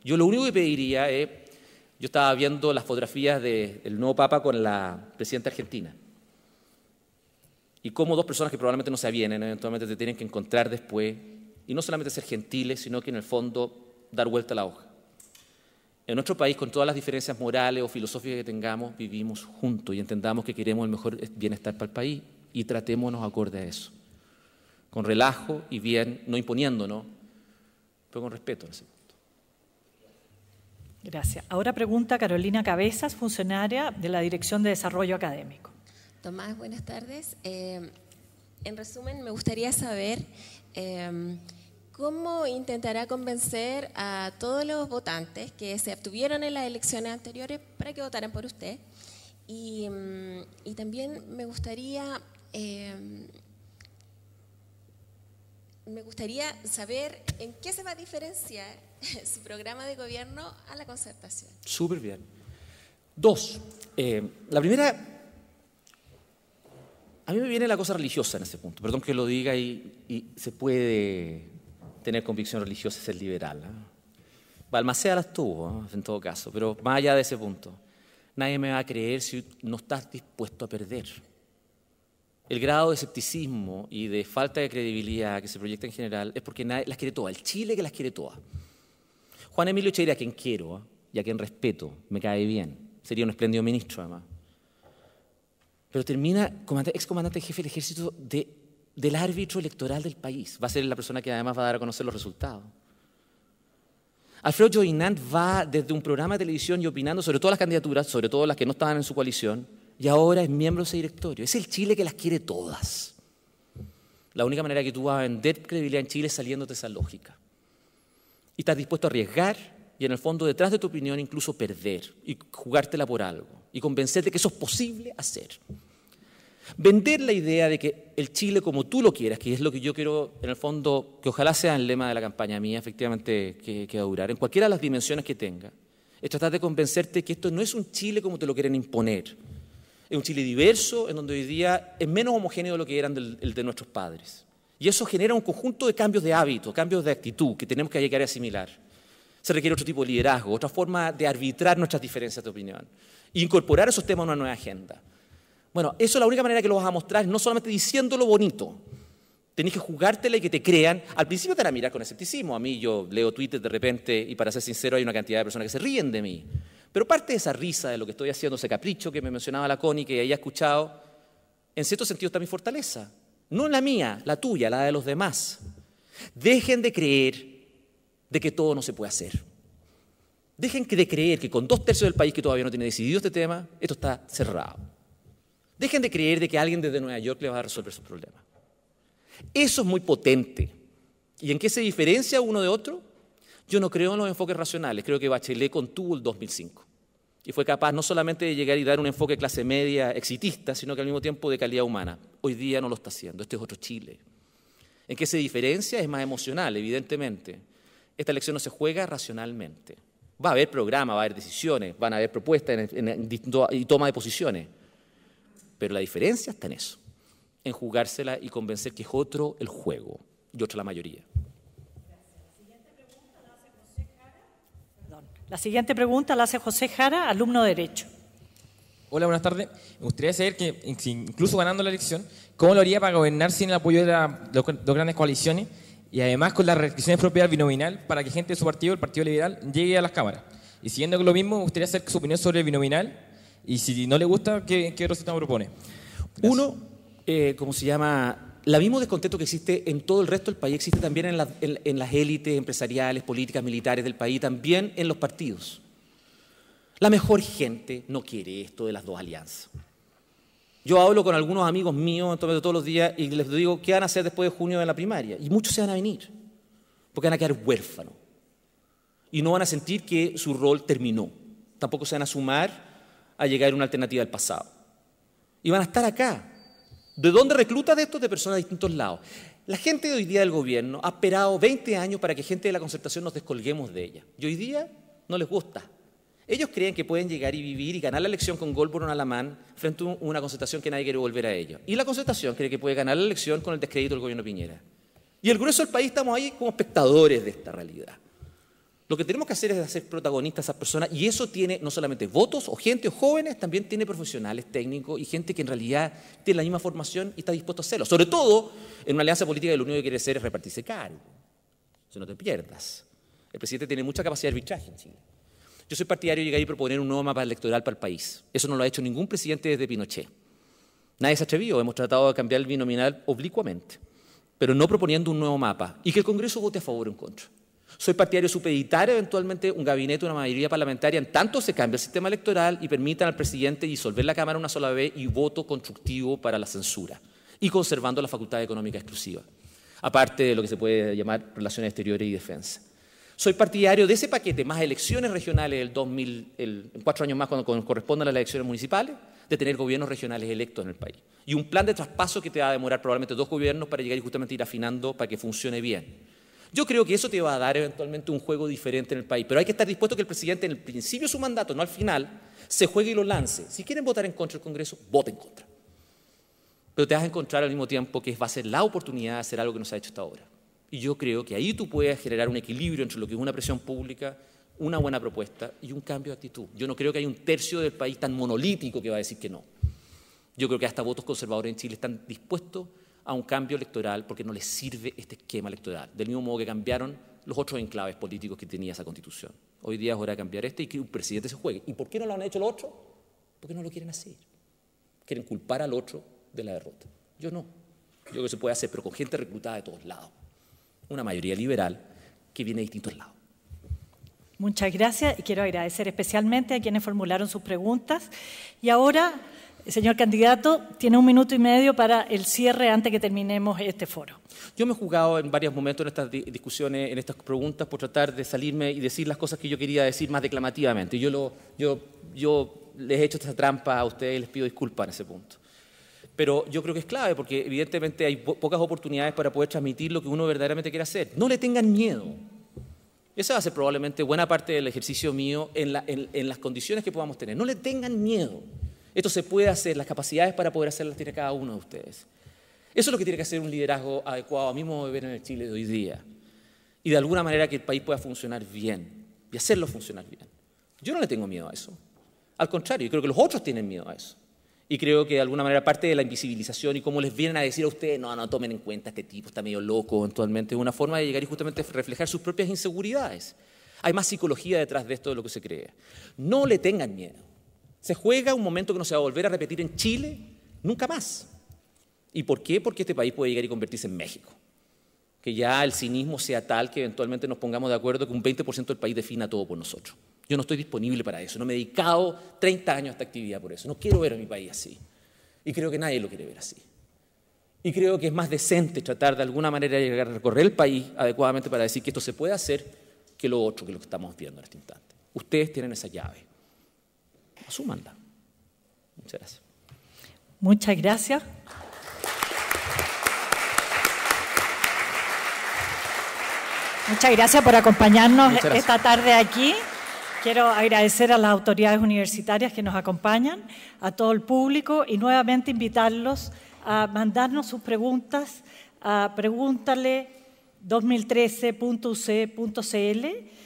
Yo lo único que pediría es, yo estaba viendo las fotografías del nuevo Papa con la presidenta argentina. Y como dos personas que probablemente no se avienen, eventualmente te tienen que encontrar después y no solamente ser gentiles, sino que en el fondo dar vuelta a la hoja. En nuestro país, con todas las diferencias morales o filosóficas que tengamos, vivimos juntos y entendamos que queremos el mejor bienestar para el país y tratémonos acorde a eso. Con relajo y bien, no imponiéndonos, pero con respeto en ese punto. Gracias. Ahora pregunta Carolina Cabezas, funcionaria de la Dirección de Desarrollo Académico. Tomás, buenas tardes. Eh, en resumen, me gustaría saber eh, ¿Cómo intentará convencer a todos los votantes que se obtuvieron en las elecciones anteriores para que votaran por usted? Y, mm, también me gustaría, em, me gustaría saber en qué se va a diferenciar su programa de gobierno a la concertación. Súper bien. Dos, eh, la primera a mí me viene la cosa religiosa en ese punto, perdón que lo diga y se puede tener convicción religiosa es ser liberal. ¿eh? Balmaceda las tuvo, ¿eh? en todo caso, pero más allá de ese punto. Nadie me va a creer si no estás dispuesto a perder. El grado de escepticismo y de falta de credibilidad que se proyecta en general es porque nadie, las quiere todas, el Chile que las quiere todas. Juan Emilio Cheira, a quien quiero ¿eh? y a quien respeto, me cae bien, sería un espléndido ministro además. Pero termina excomandante comandante jefe del ejército de del árbitro electoral del país. Va a ser la persona que además va a dar a conocer los resultados. Alfredo Joinant va desde un programa de televisión y opinando sobre todas las candidaturas, sobre todo las que no estaban en su coalición, y ahora es miembro de ese directorio. Es el Chile que las quiere todas. La única manera que tú vas a vender credibilidad en Chile es saliéndote esa lógica. Y estás dispuesto a arriesgar y en el fondo detrás de tu opinión incluso perder y jugártela por algo y convencerte que eso es posible hacer. Vender la idea de que el Chile como tú lo quieras, que es lo que yo quiero, en el fondo, que ojalá sea el lema de la campaña mía, efectivamente, que, que en cualquiera de las dimensiones que tenga, es tratar de convencerte que esto no es un Chile como te lo quieren imponer. Es un Chile diverso, en donde hoy día es menos homogéneo de lo que eran el de nuestros padres. Y eso genera un conjunto de cambios de hábitos, cambios de actitud que tenemos que llegar a asimilar. Se requiere otro tipo de liderazgo, otra forma de arbitrar nuestras diferencias de opinión. incorporar esos temas a una nueva agenda. Bueno, eso es la única manera que lo vas a mostrar, no solamente diciendo lo bonito. Tenés que jugártela y que te crean. Al principio te la a mirar con escepticismo. A mí yo leo Twitter de repente y para ser sincero hay una cantidad de personas que se ríen de mí. Pero parte de esa risa de lo que estoy haciendo, ese capricho que me mencionaba la Connie, que ha escuchado, en cierto sentido está mi fortaleza. No la mía, la tuya, la de los demás. Dejen de creer de que todo no se puede hacer. Dejen de creer que con dos tercios del país que todavía no tiene decidido este tema, esto está cerrado. Dejen de creer de que alguien desde Nueva York le va a resolver su problema. Eso es muy potente. ¿Y en qué se diferencia uno de otro? Yo no creo en los enfoques racionales, creo que Bachelet contuvo el 2005 y fue capaz no solamente de llegar y dar un enfoque clase media exitista, sino que al mismo tiempo de calidad humana. Hoy día no lo está haciendo, este es otro Chile. ¿En qué se diferencia? Es más emocional, evidentemente. Esta elección no se juega racionalmente. Va a haber programa, va a haber decisiones, van a haber propuestas y toma de posiciones pero la diferencia está en eso, en jugársela y convencer que es otro el juego y otra la mayoría. La siguiente pregunta la hace José Jara, alumno de Derecho. Hola, buenas tardes. Me gustaría saber que, incluso ganando la elección, ¿cómo lo haría para gobernar sin el apoyo de, las dos grandes coaliciones y además con las restricciones propiedad binominal para que gente de su partido, el Partido Liberal, llegue a las cámaras? Y siguiendo con lo mismo, me gustaría saber su opinión sobre el binominal y si no le gusta, ¿qué, qué propone? Uno, eh, ¿cómo se llama? La mismo descontento que existe en todo el resto del país existe también en, las élites empresariales, políticas, militares del país, también en los partidos. La mejor gente no quiere esto de las dos alianzas. Yo hablo con algunos amigos míos todos los días y les digo, ¿qué van a hacer después de junio de la primaria? Y muchos se van a venir, porque van a quedar huérfanos. Y no van a sentir que su rol terminó. Tampoco se van a sumar a llegar a una alternativa del pasado. Y van a estar acá. ¿De dónde recluta de estos? De personas de distintos lados. La gente de hoy día del gobierno ha esperado 20 años para que gente de la concertación nos descolguemos de ella. Y hoy día no les gusta. Ellos creen que pueden llegar y vivir y ganar la elección con Goldborn la Alamán frente a una concertación que nadie quiere volver a ellos. Y la concertación cree que puede ganar la elección con el descrédito del gobierno Piñera. Y el grueso del país estamos ahí como espectadores de esta realidad. Lo que tenemos que hacer es hacer protagonistas a esas personas y eso tiene no solamente votos o gente o jóvenes, también tiene profesionales técnicos y gente que en realidad tiene la misma formación y está dispuesto a hacerlo. Sobre todo en una alianza política que lo único que quiere hacer es repartirse cargo. Si no te pierdas. El presidente tiene mucha capacidad de arbitraje en Chile. Yo soy partidario de llegar y proponer un nuevo mapa electoral para el país. Eso no lo ha hecho ningún presidente desde Pinochet. Nadie se atrevió. Hemos tratado de cambiar el binominal oblicuamente, pero no proponiendo un nuevo mapa y que el Congreso vote a favor o en contra. Soy partidario de supeditar eventualmente un gabinete, una mayoría parlamentaria, en tanto se cambie el sistema electoral y permitan al presidente disolver la Cámara una sola vez y voto constructivo para la censura, y conservando la facultad económica exclusiva, aparte de lo que se puede llamar relaciones exteriores y defensa. Soy partidario de ese paquete, más elecciones regionales el 2000, en cuatro años más cuando, correspondan a las elecciones municipales, de tener gobiernos regionales electos en el país. Y un plan de traspaso que te va a demorar probablemente dos gobiernos para llegar y justamente ir afinando para que funcione bien. Yo creo que eso te va a dar eventualmente un juego diferente en el país, pero hay que estar dispuesto que el presidente en el principio de su mandato, no al final, se juegue y lo lance. Si quieren votar en contra del Congreso, voten contra. Pero te vas a encontrar al mismo tiempo que va a ser la oportunidad de hacer algo que no se ha hecho hasta ahora. Y yo creo que ahí tú puedes generar un equilibrio entre lo que es una presión pública, una buena propuesta y un cambio de actitud. Yo no creo que haya un tercio del país tan monolítico que va a decir que no. Yo creo que hasta votos conservadores en Chile están dispuestos a un cambio electoral porque no les sirve este esquema electoral, del mismo modo que cambiaron los otros enclaves políticos que tenía esa constitución. Hoy día es hora de cambiar este y que un presidente se juegue. ¿Y por qué no lo han hecho los otros? Porque no lo quieren hacer. Quieren culpar al otro de la derrota. Yo no. Yo creo que se puede hacer, pero con gente reclutada de todos lados. Una mayoría liberal que viene de distintos lados. Muchas gracias y quiero agradecer especialmente a quienes formularon sus preguntas. Y ahora Señor candidato, tiene un minuto y medio para el cierre antes que terminemos este foro. Yo me he jugado en varios momentos en estas discusiones, en estas preguntas, por tratar de salirme y decir las cosas que yo quería decir más declamativamente. Yo, yo, les he hecho esta trampa a ustedes y les pido disculpas en ese punto. Pero yo creo que es clave porque evidentemente hay pocas oportunidades para poder transmitir lo que uno verdaderamente quiere hacer. No le tengan miedo. Esa va a ser probablemente buena parte del ejercicio mío en las condiciones que podamos tener. No le tengan miedo. Esto se puede hacer, las capacidades para poder hacerlas tiene cada uno de ustedes. Eso es lo que tiene que hacer un liderazgo adecuado, a mí ver en el Chile de hoy día. Y de alguna manera que el país pueda funcionar bien y hacerlo funcionar bien. Yo no le tengo miedo a eso. Al contrario, yo creo que los otros tienen miedo a eso. Y creo que de alguna manera parte de la invisibilización y cómo les vienen a decir a ustedes, no, no, tomen en cuenta, este tipo está medio loco eventualmente, es una forma de llegar y justamente reflejar sus propias inseguridades. Hay más psicología detrás de esto de lo que se cree. No le tengan miedo. Se juega un momento que no se va a volver a repetir en Chile nunca más. ¿Y por qué? Porque este país puede llegar y convertirse en México. Que ya el cinismo sea tal que eventualmente nos pongamos de acuerdo que un 20% del país defina todo por nosotros. Yo no estoy disponible para eso. No me he dedicado 30 años a esta actividad por eso. No quiero ver a mi país así. Y creo que nadie lo quiere ver así. Y creo que es más decente tratar de alguna manera de llegar a recorrer el país adecuadamente para decir que esto se puede hacer que lo otro que lo que estamos viendo en este instante. Ustedes tienen esa llave asúmanla. Muchas gracias. Muchas gracias. Muchas gracias por acompañarnos esta tarde aquí. Quiero agradecer a las autoridades universitarias que nos acompañan, a todo el público y nuevamente invitarlos a mandarnos sus preguntas a pregúntale 2013.uc.cl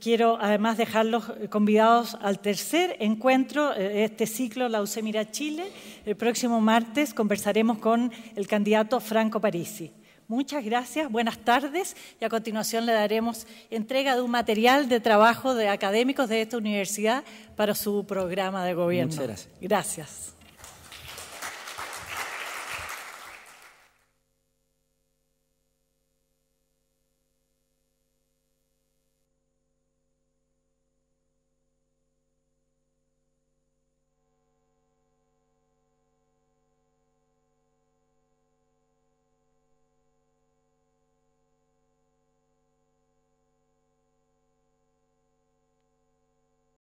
quiero además dejarlos eh, convidados al tercer encuentro eh, de este ciclo Lausemira Chile. El próximo martes conversaremos con el candidato Franco Parisi. Muchas gracias, buenas tardes y a continuación le daremos entrega de un material de trabajo de académicos de esta universidad para su programa de gobierno. Muchas gracias. Gracias.